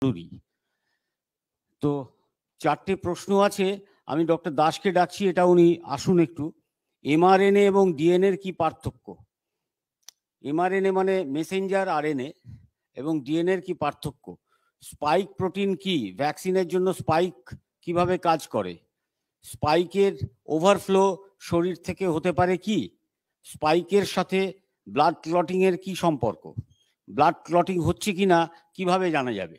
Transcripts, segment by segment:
জরুরি তো চারটে প্রশ্ন আছে আমি ডক্টর দাসকে ডাকছি এটা উনি আসুন একটু এমআরএনএ এবং ডিএনএর কি পার্থক্য এমআরএনএ মানে মেসেঞ্জার আরএনএ এবং ডিএনএর কি পার্থক্য স্পাইক প্রোটিন কি ভ্যাকসিনের জন্য স্পাইক কিভাবে কাজ করে স্পাইকের ওভারফ্লো শরীর থেকে হতে পারে কি স্পাইকের সাথে ব্লাড ক্লটিংয়ের কি সম্পর্ক ব্লাড ক্লটিং হচ্ছে কি না কিভাবে জানা যাবে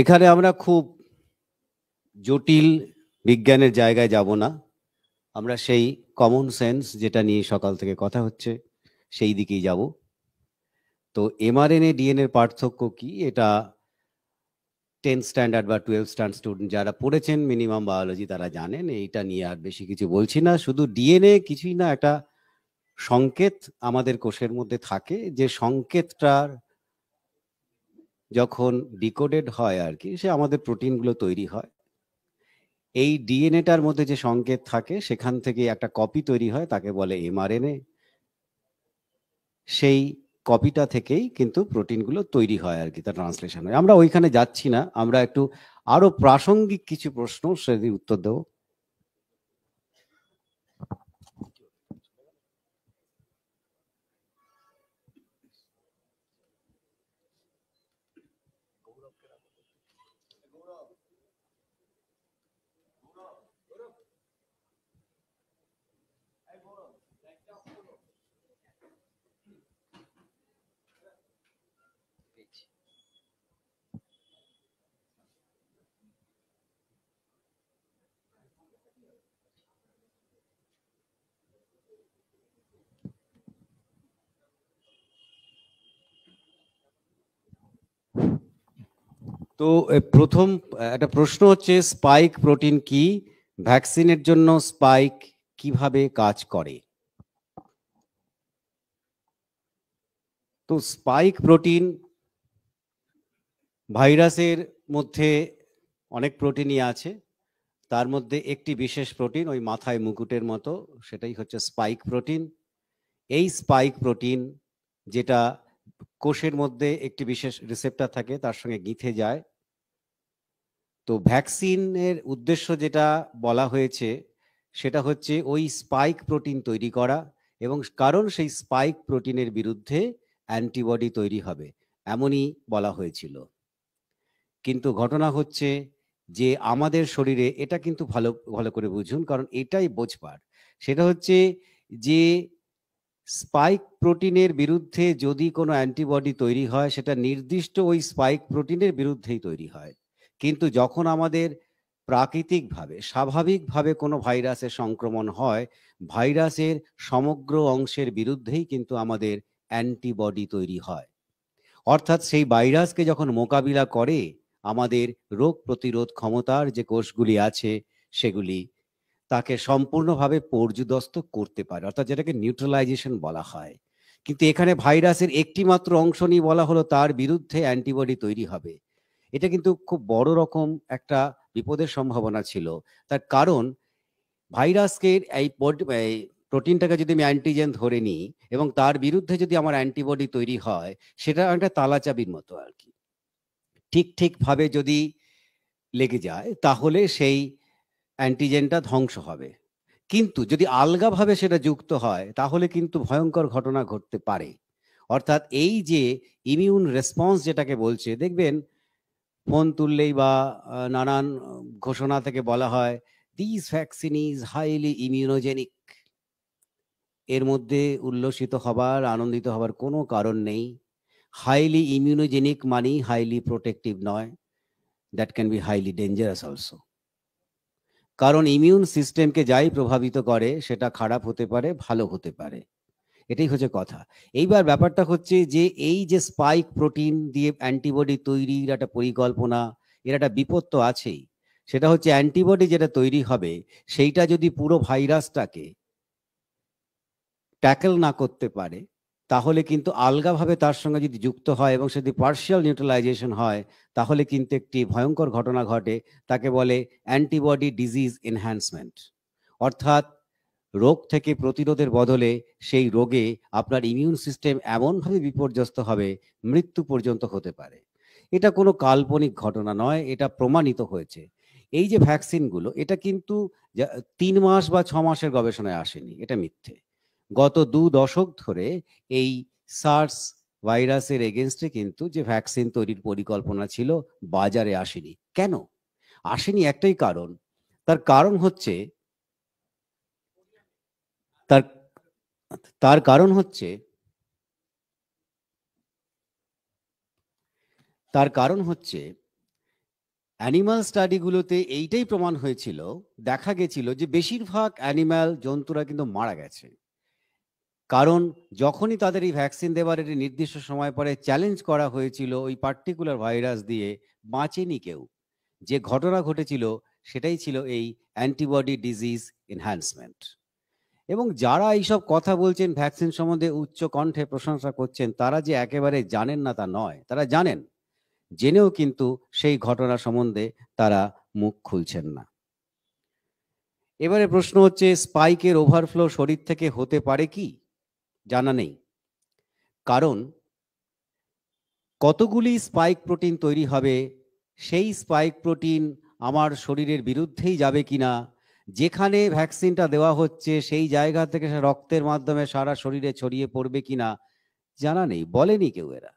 এখানে আমরা খুব জটিল বিজ্ঞানের জায়গায় যাব না আমরা সেই কমন সেন্স যেটা নিয়ে সকাল থেকে কথা হচ্ছে সেই দিকেই যাব তো এমআরএনএ ডিএনএর পার্থক্য কি এটা টেন্থ স্ট্যান্ডার্ড বা টুয়েলভ স্ট্যান্ড স্টুডেন্ট যারা পড়েছেন মিনিমাম বায়োলজি তারা জানেন এইটা নিয়ে আর বেশি কিছু বলছি না শুধু ডিএনএ কিছুই না একটা সংকেত আমাদের কোষের মধ্যে থাকে যে সংকেতটার যখন ডিকোডেড হয় আর কি সে আমাদের প্রোটিনগুলো তৈরি হয় এই ডিএনএটার মধ্যে যে সংকেত থাকে সেখান থেকে একটা কপি তৈরি হয় তাকে বলে এমআরএনএ সেই কপিটা থেকেই কিন্তু প্রোটিনগুলো তৈরি হয় আর কি তার ট্রান্সলেশন হয় আমরা ওইখানে যাচ্ছি না আমরা একটু আরও প্রাসঙ্গিক কিছু প্রশ্ন সেদিকে উত্তর দেবো তো প্রথম একটা প্রশ্ন হচ্ছে স্পাইক প্রোটিন কি ভ্যাকসিনের জন্য স্পাইক কিভাবে কাজ করে তো স্পাইক প্রোটিন ভাইরাসের মধ্যে অনেক প্রোটিনই আছে তার মধ্যে একটি বিশেষ প্রোটিন ওই মাথায় মুকুটের মতো সেটাই হচ্ছে স্পাইক প্রোটিন এই স্পাইক প্রোটিন যেটা কোষের মধ্যে একটি বিশেষ রিসেপ্টার থাকে তার সঙ্গে গিথে যায় তো ভ্যাকসিনের উদ্দেশ্য যেটা বলা হয়েছে সেটা হচ্ছে ওই স্পাইক প্রোটিন তৈরি করা এবং কারণ সেই স্পাইক প্রোটিনের বিরুদ্ধে অ্যান্টিবডি তৈরি হবে এমনই বলা হয়েছিল কিন্তু ঘটনা হচ্ছে যে আমাদের শরীরে এটা কিন্তু ভালো ভালো করে বুঝুন কারণ এটাই বোঝবার সেটা হচ্ছে যে স্পাইক প্রোটিনের বিরুদ্ধে যদি কোনো অ্যান্টিবডি তৈরি হয় সেটা নির্দিষ্ট ওই স্পাইক প্রোটিনের বিরুদ্ধেই তৈরি হয় কিন্তু যখন আমাদের প্রাকৃতিকভাবে স্বাভাবিকভাবে কোনো ভাইরাসের সংক্রমণ হয় ভাইরাসের সমগ্র অংশের বিরুদ্ধেই কিন্তু আমাদের অ্যান্টিবডি তৈরি হয় অর্থাৎ সেই ভাইরাসকে যখন মোকাবিলা করে আমাদের রোগ প্রতিরোধ ক্ষমতার যে কোষগুলি আছে সেগুলি তাকে সম্পূর্ণভাবে পর্যুদস্ত করতে পারে অর্থাৎ যেটাকে নিউট্রালাইজেশন বলা হয় কিন্তু এখানে ভাইরাসের একটি মাত্র অংশ নিয়ে বলা হলো তার বিরুদ্ধে অ্যান্টিবডি তৈরি হবে এটা কিন্তু খুব বড় রকম একটা বিপদের সম্ভাবনা ছিল তার কারণ ভাইরাসকে এই প্রোটিনটাকে যদি আমি অ্যান্টিজেন ধরে নিই এবং তার বিরুদ্ধে যদি আমার অ্যান্টিবডি তৈরি হয় সেটা একটা তালাচাবির মতো আর কি ঠিক ঠিকভাবে যদি লেগে যায় তাহলে সেই অ্যান্টিজেনটা ধ্বংস হবে কিন্তু যদি আলগাভাবে সেটা যুক্ত হয় তাহলে কিন্তু ভয়ঙ্কর ঘটনা ঘটতে পারে অর্থাৎ এই যে ইমিউন রেসপন্স যেটাকে বলছে দেখবেন ফোন তুললেই বা নানান ঘোষণা থেকে বলা হয় this vaccine is highly immunogenic এর মধ্যে উল্লসিত হবার আনন্দিত হবার কোনো কারণ নেই হাইলি ইমিউনোজেনিক মানেই হাইলি প্রোটেক্টিভ নয় that can be highly dangerous also কারণ ইমিউন সিস্টেমকে যাই প্রভাবিত করে সেটা খারাপ হতে পারে ভালো হতে পারে এটাই হচ্ছে কথা এইবার ব্যাপারটা হচ্ছে যে এই যে স্পাইক প্রোটিন দিয়ে অ্যান্টিবডি তৈরির একটা পরিকল্পনা এর একটা বিপদ তো আছেই সেটা হচ্ছে অ্যান্টিবডি যেটা তৈরি হবে সেইটা যদি পুরো ভাইরাসটাকে ট্যাকেল না করতে পারে তাহলে কিন্তু আলগাভাবে তার সঙ্গে যদি যুক্ত হয় এবং যদি পার্শিয়াল নিউট্রালাইজেশন হয় তাহলে কিন্তু একটি ভয়ঙ্কর ঘটনা ঘটে তাকে বলে অ্যান্টিবডি ডিজিজ এনহ্যান্সমেন্ট অর্থাৎ রোগ থেকে প্রতিরোধের বদলে সেই রোগে আপনার ইমিউন সিস্টেম এমনভাবে বিপর্যস্ত হবে মৃত্যু পর্যন্ত হতে পারে এটা কোনো কাল্পনিক ঘটনা নয় এটা প্রমাণিত হয়েছে এই যে ভ্যাকসিনগুলো এটা কিন্তু তিন মাস বা ছ মাসের গবেষণায় আসেনি এটা মিথ্যে গত দু দশক ধরে এই সার্স ভাইরাসের এগেনস্টে কিন্তু যে ভ্যাকসিন তৈরির পরিকল্পনা ছিল বাজারে আসেনি কেন আসেনি একটাই কারণ তার কারণ হচ্ছে তার তার কারণ হচ্ছে তার কারণ হচ্ছে অ্যানিমাল স্টাডিগুলোতে এইটাই প্রমাণ হয়েছিল দেখা গেছিল যে বেশিরভাগ অ্যানিম্যাল জন্তুরা কিন্তু মারা গেছে কারণ যখনই তাদের এই ভ্যাকসিন দেওয়ার একটি নির্দিষ্ট সময় পরে চ্যালেঞ্জ করা হয়েছিল ওই পার্টিকুলার ভাইরাস দিয়ে বাঁচেনি কেউ যে ঘটনা ঘটেছিল সেটাই ছিল এই অ্যান্টিবডি ডিজিজ এনহ্যান্সমেন্ট এবং যারা এইসব কথা বলছেন ভ্যাকসিন সম্বন্ধে উচ্চ কণ্ঠে প্রশংসা করছেন তারা যে একেবারে জানেন না তা নয় তারা জানেন জেনেও কিন্তু সেই ঘটনা সম্বন্ধে তারা মুখ খুলছেন না এবারে প্রশ্ন হচ্ছে স্পাইকের ওভারফ্লো শরীর থেকে হতে পারে কি জানা নেই কারণ কতগুলি স্পাইক প্রোটিন তৈরি হবে সেই স্পাইক প্রোটিন আমার শরীরের বিরুদ্ধেই যাবে কিনা যেখানে ভ্যাকসিনটা দেওয়া হচ্ছে সেই জায়গা থেকে রক্তের মাধ্যমে সারা শরীরে ছড়িয়ে পড়বে কিনা জানা নেই বলেনি কেউ এরা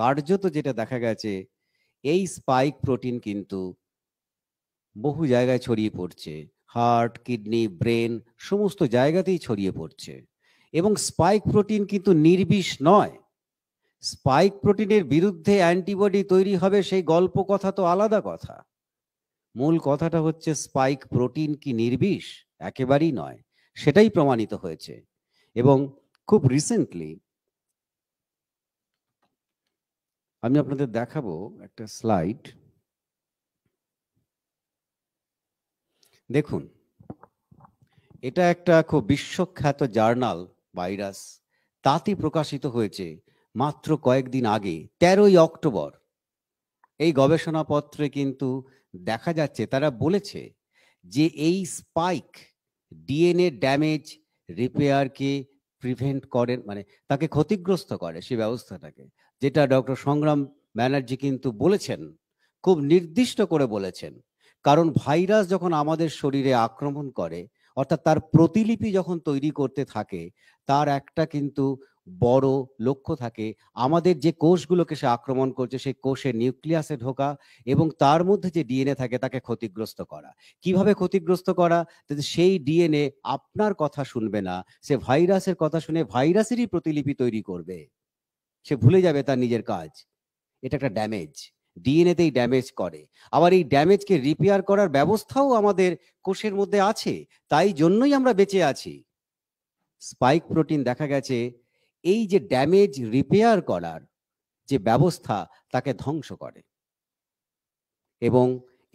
কার্যত যেটা দেখা গেছে এই স্পাইক প্রোটিন কিন্তু বহু জায়গায় ছড়িয়ে পড়ছে হার্ট কিডনি ব্রেন সমস্ত জায়গাতেই ছড়িয়ে পড়ছে এবং স্পাইক প্রোটিন কিন্তু নির্বিষ নয় স্পাইক প্রোটিনের বিরুদ্ধে অ্যান্টিবডি তৈরি হবে সেই গল্প কথা তো আলাদা কথা মূল কথাটা হচ্ছে স্পাইক প্রোটিন কি নির্বিষ একেবারেই নয় সেটাই প্রমাণিত হয়েছে এবং খুব রিসেন্টলি আমি আপনাদের দেখাবো একটা স্লাইড দেখুন এটা একটা খুব বিশ্বখ্যাত জার্নাল ভাইরাস তাতে প্রকাশিত হয়েছে মাত্র কয়েকদিন আগে তেরোই অক্টোবর এই গবেষণাপত্রে কিন্তু দেখা যাচ্ছে তারা বলেছে যে এই স্পাইক ডিএনএ ড্যামেজ রিপেয়ারকে প্রিভেন্ট করেন মানে তাকে ক্ষতিগ্রস্ত করে সে ব্যবস্থাটাকে যেটা ডক্টর সংগ্রাম ব্যানার্জি কিন্তু বলেছেন খুব নির্দিষ্ট করে বলেছেন কারণ ভাইরাস যখন আমাদের শরীরে আক্রমণ করে অর্থাৎ তার প্রতিলিপি যখন তৈরি করতে থাকে তার একটা কিন্তু বড় লক্ষ্য থাকে আমাদের যে কোষগুলোকে সে আক্রমণ করছে সেই কোষে নিউক্লিয়াসে ঢোকা এবং তার মধ্যে যে ডিএনএ থাকে তাকে ক্ষতিগ্রস্ত করা কিভাবে ক্ষতিগ্রস্ত করা যাতে সেই ডিএনএ আপনার কথা শুনবে না সে ভাইরাসের কথা শুনে ভাইরাসেরই প্রতিলিপি তৈরি করবে সে ভুলে যাবে তার নিজের কাজ এটা একটা ড্যামেজ ডিএনএতেই ড্যামেজ করে আবার এই ড্যামেজকে রিপেয়ার করার ব্যবস্থাও আমাদের কোষের মধ্যে আছে তাই জন্যই আমরা বেঁচে আছি স্পাইক প্রোটিন দেখা গেছে এই যে ড্যামেজ রিপেয়ার করার যে ব্যবস্থা তাকে ধ্বংস করে এবং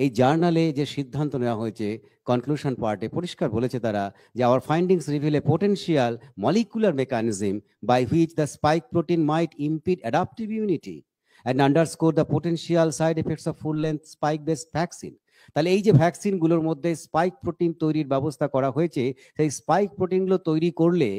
এই জার্নালে যে সিদ্ধান্ত নেওয়া হয়েছে কনক্লুশন পার্টে পরিষ্কার বলেছে তারা যে our findings reveal a potential molecular mechanism by which the spike protein might impede adaptive immunity and underscore the potential side effects of full length spike based vaccine তাহলে এই যে ভ্যাকসিনগুলোর মধ্যে স্পাইক প্রোটিন তৈরির ব্যবস্থা করা হয়েছে সেই স্পাইক প্রোটিনগুলো তৈরি করলে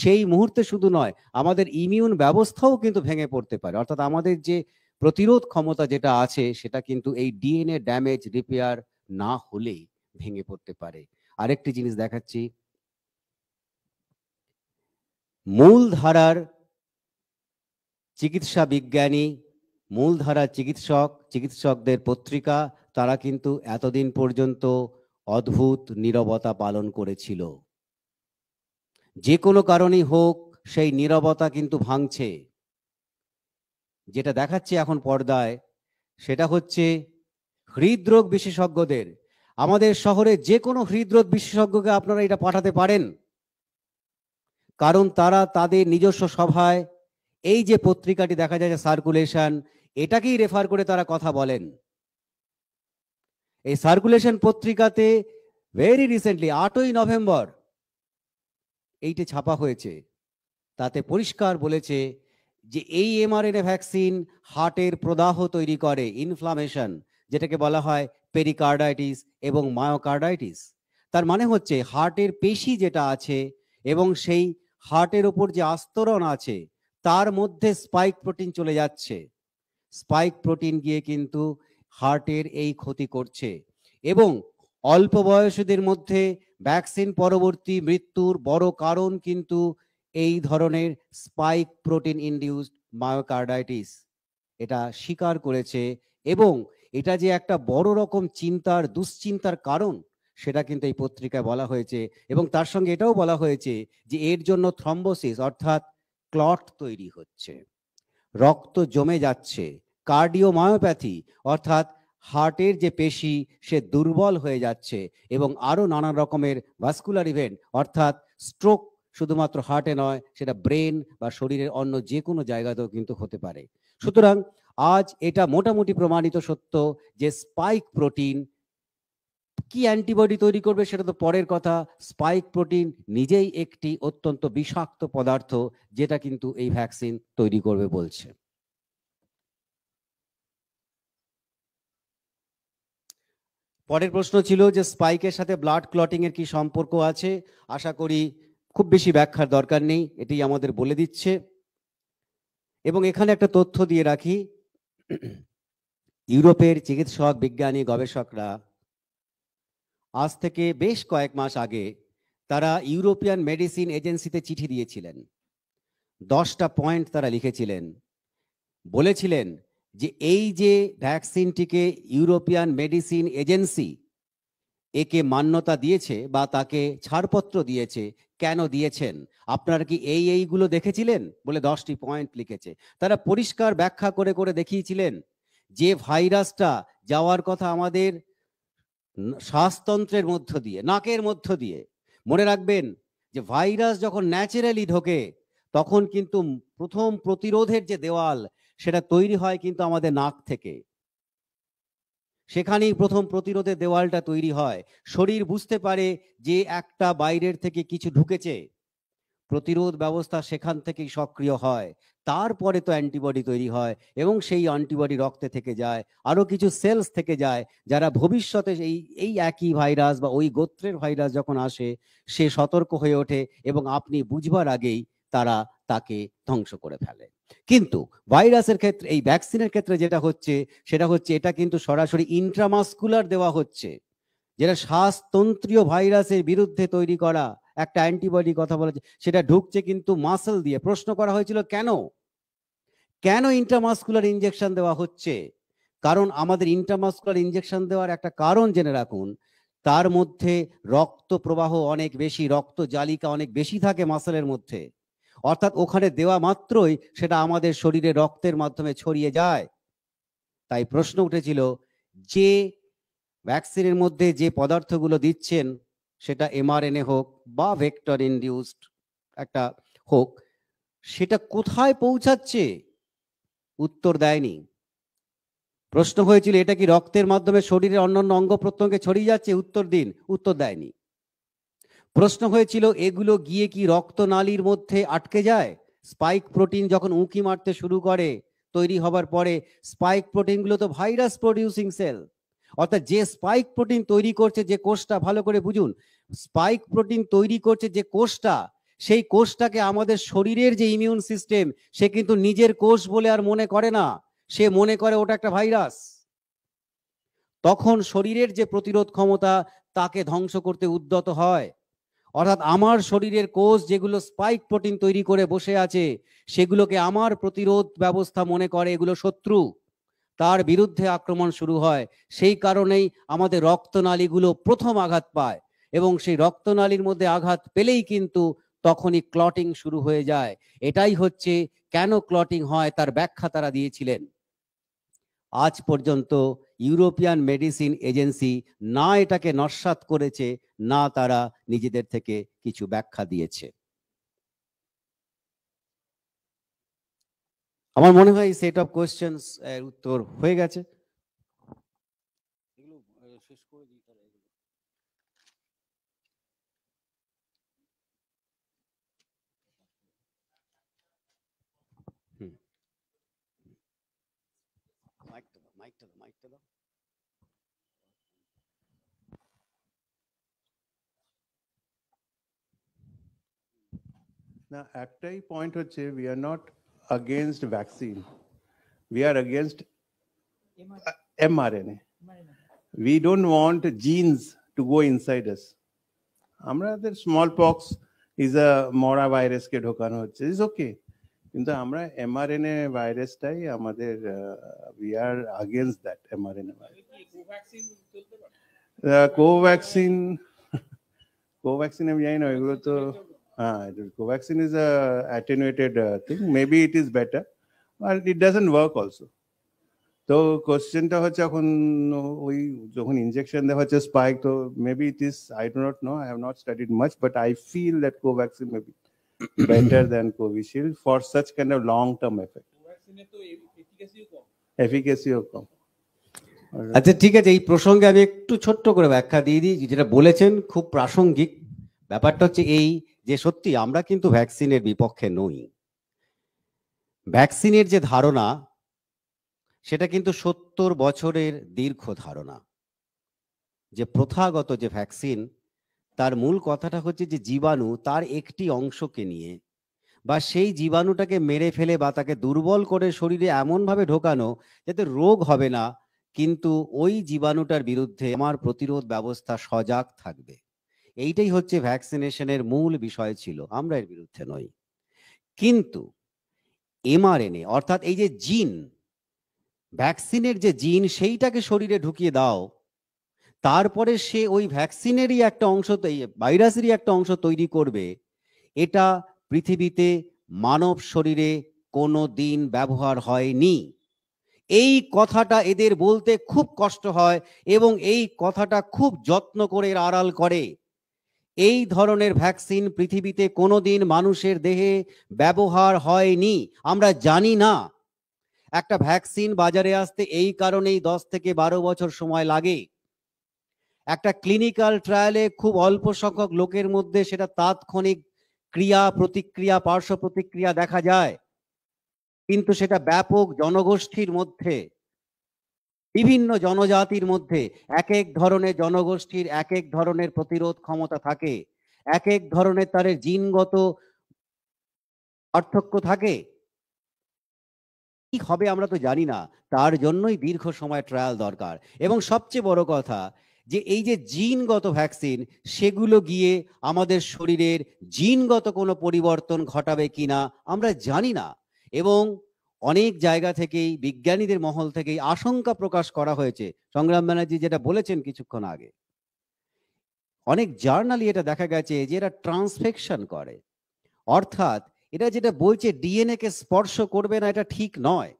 সেই মুহূর্তে শুধু নয় আমাদের ইমিউন ব্যবস্থাও কিন্তু ভেঙে পড়তে পারে অর্থাৎ আমাদের যে প্রতিরোধ ক্ষমতা যেটা আছে সেটা কিন্তু এই ডিএনএ ড্যামেজ রিপেয়ার না হলেই ভেঙে পড়তে পারে আরেকটি জিনিস দেখাচ্ছি মূল ধারার চিকিৎসা বিজ্ঞানী মূলধারা চিকিৎসক চিকিৎসকদের পত্রিকা তারা কিন্তু এতদিন পর্যন্ত অদ্ভুত নিরবতা পালন করেছিল যে কোনো কারণেই হোক সেই নিরবতা কিন্তু ভাঙছে যেটা দেখাচ্ছে এখন পর্দায় সেটা হচ্ছে হৃদরোগ বিশেষজ্ঞদের আমাদের শহরে যে কোনো হৃদরোগ বিশেষজ্ঞকে আপনারা এটা পাঠাতে পারেন কারণ তারা তাদের নিজস্ব সভায় এই যে পত্রিকাটি দেখা যায় সার্কুলেশন এটাকেই রেফার করে তারা কথা বলেন এই সার্কুলেশন পত্রিকাতে ভেরি রিসেন্টলি আটই নভেম্বর এইটি ছাপা হয়েছে তাতে পরিষ্কার বলেছে যে এই এমআরএনএ ভ্যাকসিন হার্টের প্রদাহ তৈরি করে ইনফ্লামেশন যেটাকে বলা হয় পেরিকার্ডাইটিস এবং মায়োকার্ডাইটিস তার মানে হচ্ছে হার্টের পেশি যেটা আছে এবং সেই হার্টের ওপর যে আস্তরণ আছে তার মধ্যে স্পাইক প্রোটিন চলে যাচ্ছে স্পাইক প্রোটিন গিয়ে কিন্তু হার্টের এই ক্ষতি করছে এবং অল্প বয়সীদের মধ্যে ভ্যাকসিন পরবর্তী মৃত্যুর বড় কারণ কিন্তু এই ধরনের স্পাইক প্রোটিন ইনডিউসড মায়োকার্ডাইটিস এটা স্বীকার করেছে এবং এটা যে একটা বড় রকম চিন্তার দুশ্চিন্তার কারণ সেটা কিন্তু এই পত্রিকায় বলা হয়েছে এবং তার সঙ্গে এটাও বলা হয়েছে যে এর জন্য থ্রম্বোসিস অর্থাৎ ক্লট তৈরি হচ্ছে রক্ত জমে যাচ্ছে কার্ডিওমায়োপ্যাথি অর্থাৎ হার্টের যে পেশি সে দুর্বল হয়ে যাচ্ছে এবং আরও নানা রকমের ভাস্কুলার ইভেন্ট অর্থাৎ স্ট্রোক শুধুমাত্র হার্টে নয় সেটা ব্রেন বা শরীরের অন্য যে কোনো জায়গাতেও কিন্তু হতে পারে সুতরাং আজ এটা মোটামুটি প্রমাণিত সত্য যে স্পাইক প্রোটিন কি অ্যান্টিবডি তৈরি করবে সেটা তো পরের কথা স্পাইক প্রোটিন নিজেই একটি অত্যন্ত বিষাক্ত পদার্থ যেটা কিন্তু এই ভ্যাকসিন তৈরি করবে বলছে পরের প্রশ্ন ছিল যে স্পাইকের সাথে ব্লাড ক্লটিং এর কি সম্পর্ক আছে আশা করি খুব বেশি ব্যাখ্যার দরকার নেই এটি আমাদের বলে দিচ্ছে এবং এখানে একটা তথ্য দিয়ে রাখি ইউরোপের চিকিৎসক বিজ্ঞানী গবেষকরা আজ থেকে বেশ কয়েক মাস আগে তারা ইউরোপিয়ান মেডিসিন এজেন্সিতে চিঠি দিয়েছিলেন দশটা পয়েন্ট তারা লিখেছিলেন বলেছিলেন যে এই যে ভ্যাকসিনটিকে ইউরোপিয়ান মেডিসিন এজেন্সি একে মান্যতা দিয়েছে বা তাকে ছাড়পত্র দিয়েছে কেন দিয়েছেন আপনারা কি এই এইগুলো দেখেছিলেন বলে দশটি পয়েন্ট লিখেছে তারা পরিষ্কার ব্যাখ্যা করে করে দেখিয়েছিলেন যে ভাইরাসটা যাওয়ার কথা আমাদের শ্বাসতন্ত্রের মধ্য দিয়ে নাকের মধ্য দিয়ে মনে রাখবেন যে ভাইরাস যখন ন্যাচারালি ঢোকে তখন কিন্তু প্রথম প্রতিরোধের যে দেওয়াল সেটা তৈরি হয় কিন্তু আমাদের নাক থেকে সেখানেই প্রথম প্রতিরোধের দেওয়ালটা তৈরি হয় শরীর বুঝতে পারে যে একটা বাইরের থেকে কিছু ঢুকেছে প্রতিরোধ ব্যবস্থা সেখান থেকেই সক্রিয় হয় তারপরে তো অ্যান্টিবডি তৈরি হয় এবং সেই অ্যান্টিবডি রক্তে থেকে যায় আরও কিছু সেলস থেকে যায় যারা ভবিষ্যতে এই এই একই ভাইরাস বা ওই গোত্রের ভাইরাস যখন আসে সে সতর্ক হয়ে ওঠে এবং আপনি বুঝবার আগেই তারা তাকে ধ্বংস করে ফেলে কিন্তু ভাইরাসের ক্ষেত্রে এই ভ্যাকসিনের ক্ষেত্রে যেটা হচ্ছে সেটা হচ্ছে এটা কিন্তু সরাসরি ইন্ট্রামাস্কুলার দেওয়া হচ্ছে যেটা শ্বাসতন্ত্রীয় ভাইরাসের বিরুদ্ধে তৈরি করা একটা অ্যান্টিবডি কথা বলেছে সেটা ঢুকছে কিন্তু মাসেল দিয়ে প্রশ্ন করা হয়েছিল কেন কেন ইন্টারমাস্কুলার ইঞ্জেকশন দেওয়া হচ্ছে কারণ আমাদের ইন্টারমাস্কুলার ইঞ্জেকশন দেওয়ার একটা কারণ জেনে রাখুন তার মধ্যে রক্ত প্রবাহ অনেক বেশি রক্ত জালিকা অনেক বেশি থাকে মাসেলের মধ্যে অর্থাৎ ওখানে দেওয়া মাত্রই সেটা আমাদের শরীরে রক্তের মাধ্যমে ছড়িয়ে যায় তাই প্রশ্ন উঠেছিল যে ভ্যাকসিনের মধ্যে যে পদার্থগুলো দিচ্ছেন সেটা এমআরএনএ হোক বা ভেক্টর ইনডিউসড একটা হোক সেটা কোথায় পৌঁছাচ্ছে উত্তর দেয়নি প্রশ্ন হয়েছিল এটা কি রক্তের মাধ্যমে শরীরের অন্যান্য অঙ্গ প্রত্যঙ্গে ছড়িয়ে যাচ্ছে উত্তর দিন উত্তর দেয়নি প্রশ্ন হয়েছিল এগুলো গিয়ে কি রক্তনালীর মধ্যে আটকে যায় স্পাইক প্রোটিন যখন উঁকি মারতে শুরু করে তৈরি হবার পরে স্পাইক প্রোটিনগুলো তো ভাইরাস প্রডিউসিং সেল অর্থাৎ যে স্পাইক প্রোটিন তৈরি করছে যে কোষটা ভালো করে বুঝুন স্পাইক প্রোটিন তৈরি করছে যে কোষটা সেই কোষটাকে আমাদের শরীরের যে ইমিউন সিস্টেম সে কিন্তু নিজের কোষ বলে আর মনে করে না সে মনে করে ওটা একটা ভাইরাস তখন শরীরের যে প্রতিরোধ ক্ষমতা তাকে ধ্বংস করতে উদ্যত হয় অর্থাৎ আমার শরীরের কোষ যেগুলো স্পাইক প্রোটিন তৈরি করে বসে আছে সেগুলোকে আমার প্রতিরোধ ব্যবস্থা মনে করে এগুলো শত্রু তার বিরুদ্ধে আক্রমণ শুরু হয় সেই কারণেই আমাদের রক্তনালীগুলো প্রথম আঘাত পায় এবং সেই রক্তনালীর মধ্যে আঘাত পেলেই কিন্তু তখনই ক্লটিং শুরু হয়ে যায় এটাই হচ্ছে কেন ক্লটিং হয় তার ব্যাখ্যা তারা দিয়েছিলেন আজ পর্যন্ত ইউরোপিয়ান মেডিসিন এজেন্সি না এটাকে নস্বাত করেছে না তারা নিজেদের থেকে কিছু ব্যাখ্যা দিয়েছে আমার মনে হয় সেট অফ কোশ্চেন্স এর উত্তর হয়ে গেছে না একটাই পয়েন্ট হচ্ছে we are not against vaccine. We are against uh, mRNA. We don't want genes to go inside us. Amra smallpox is a mora virus ke dhokano hoche. It's okay. In the amra mRNA virus tai amader uh, we are against that mRNA virus. The uh, Covaxin, Covaxin, I mean, I know, Uh, ah, Covaxin is a attenuated uh, thing. Maybe it is better, but it doesn't work also. তো কোশ্চেনটা হচ্ছে এখন ওই যখন injection দেওয়া হচ্ছে spike তো maybe it is I do not know I have not studied much but I feel that Covaxin may be better than Covishield for such kind of long term effect এফিকেসিও কম আচ্ছা ঠিক আছে এই প্রসঙ্গে আমি একটু ছোট্ট করে ব্যাখ্যা দিয়ে দিই যেটা বলেছেন খুব প্রাসঙ্গিক ব্যাপারটা হচ্ছে এই যে সত্যি আমরা কিন্তু ভ্যাকসিনের বিপক্ষে নই ভ্যাকসিনের যে ধারণা সেটা কিন্তু সত্তর বছরের দীর্ঘ ধারণা যে প্রথাগত যে ভ্যাকসিন তার মূল কথাটা হচ্ছে যে জীবাণু তার একটি অংশকে নিয়ে বা সেই জীবাণুটাকে মেরে ফেলে বা তাকে দুর্বল করে শরীরে এমনভাবে ঢোকানো যাতে রোগ হবে না কিন্তু ওই জীবাণুটার বিরুদ্ধে আমার প্রতিরোধ ব্যবস্থা সজাগ থাকবে এইটাই হচ্ছে ভ্যাকসিনেশনের মূল বিষয় ছিল আমরা এর বিরুদ্ধে নই কিন্তু এমআরএনএ অর্থাৎ এই যে জিন ভ্যাকসিনের যে জিন সেইটাকে শরীরে ঢুকিয়ে দাও তারপরে সে ওই ভ্যাকসিনেরই একটা অংশ ভাইরাসেরই একটা অংশ তৈরি করবে এটা পৃথিবীতে মানব শরীরে কোনো দিন ব্যবহার হয়নি এই কথাটা এদের বলতে খুব কষ্ট হয় এবং এই কথাটা খুব যত্ন করে আড়াল করে এই ধরনের ভ্যাকসিন পৃথিবীতে কোনোদিন মানুষের দেহে ব্যবহার হয়নি আমরা জানি না একটা ভ্যাকসিন বাজারে আসতে এই কারণেই দশ থেকে বারো বছর সময় লাগে একটা ক্লিনিক্যাল ট্রায়ালে খুব অল্প সংখ্যক লোকের মধ্যে সেটা তাৎক্ষণিক ক্রিয়া প্রতিক্রিয়া পার্শ্ব প্রতিক্রিয়া দেখা যায় কিন্তু সেটা ব্যাপক জনগোষ্ঠীর মধ্যে বিভিন্ন জনজাতির মধ্যে এক এক ধরনের জনগোষ্ঠীর এক এক ধরনের প্রতিরোধ ক্ষমতা থাকে এক এক ধরনের তাদের জিনগত পার্থক্য থাকে কি হবে আমরা তো জানি না তার জন্যই দীর্ঘ সময় ট্রায়াল দরকার এবং সবচেয়ে বড় কথা যে এই যে জিনগত ভ্যাকসিন সেগুলো গিয়ে আমাদের শরীরের জিনগত কোনো পরিবর্তন ঘটাবে কিনা আমরা জানি না এবং অনেক জায়গা থেকেই বিজ্ঞানীদের মহল থেকেই আশঙ্কা প্রকাশ করা হয়েছে সংগ্রাম ব্যানার্জি যেটা বলেছেন কিছুক্ষণ আগে অনেক জার্নালি এটা দেখা গেছে যে এরা ট্রান্সফেকশন করে অর্থাৎ এটা যেটা বলছে ডিএনএ কে স্পর্শ করবে না এটা ঠিক নয়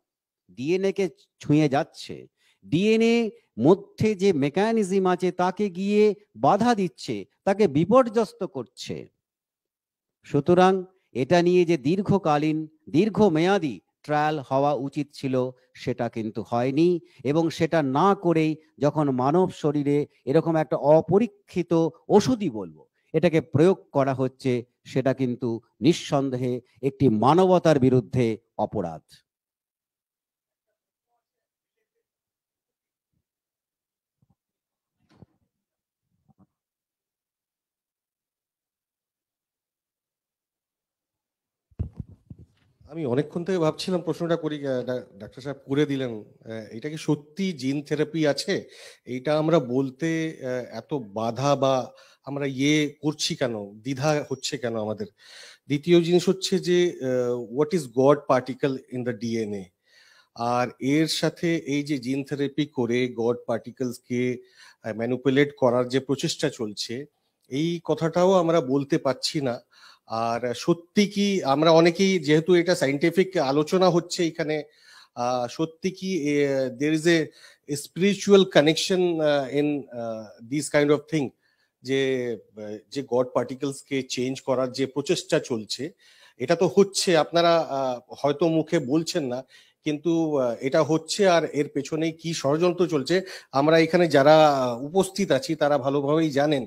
ডিএনএ কে ছুঁয়ে যাচ্ছে ডিএনএ মধ্যে যে মেকানিজম আছে তাকে গিয়ে বাধা দিচ্ছে তাকে বিপর্যস্ত করছে সুতরাং এটা নিয়ে যে দীর্ঘকালীন দীর্ঘমেয়াদী ট্রায়াল হওয়া উচিত ছিল সেটা কিন্তু হয়নি এবং সেটা না করেই যখন মানব শরীরে এরকম একটা অপরীক্ষিত ওষুধই বলবো এটাকে প্রয়োগ করা হচ্ছে সেটা কিন্তু নিঃসন্দেহে একটি মানবতার বিরুদ্ধে অপরাধ আমি অনেকক্ষণ থেকে ভাবছিলাম প্রশ্নটা করি ডাক্তার সাহেব করে দিলেন এটা কি সত্যি জিন থেরাপি আছে এইটা আমরা বলতে এত বাধা বা আমরা ইয়ে করছি কেন দ্বিধা হচ্ছে কেন আমাদের দ্বিতীয় জিনিস হচ্ছে যে what is god particle in the DNA আর এর সাথে এই যে জিন থেরাপি করে গড পার্টিকেলসকে ম্যানুপুলেট করার যে প্রচেষ্টা চলছে এই কথাটাও আমরা বলতে পারছি না আর সত্যি কি আমরা অনেকেই যেহেতু এটা সাইন্টিফিক আলোচনা হচ্ছে এখানে সত্যি কি there is a spiritual connection in this kind of thing যে যে গড পার্টিকেলসকে চেঞ্জ করার যে প্রচেষ্টা চলছে এটা তো হচ্ছে আপনারা হয়তো মুখে বলছেন না কিন্তু এটা হচ্ছে আর এর পেছনে কি ষড়যন্ত্র চলছে আমরা এখানে যারা উপস্থিত আছি তারা ভালোভাবেই জানেন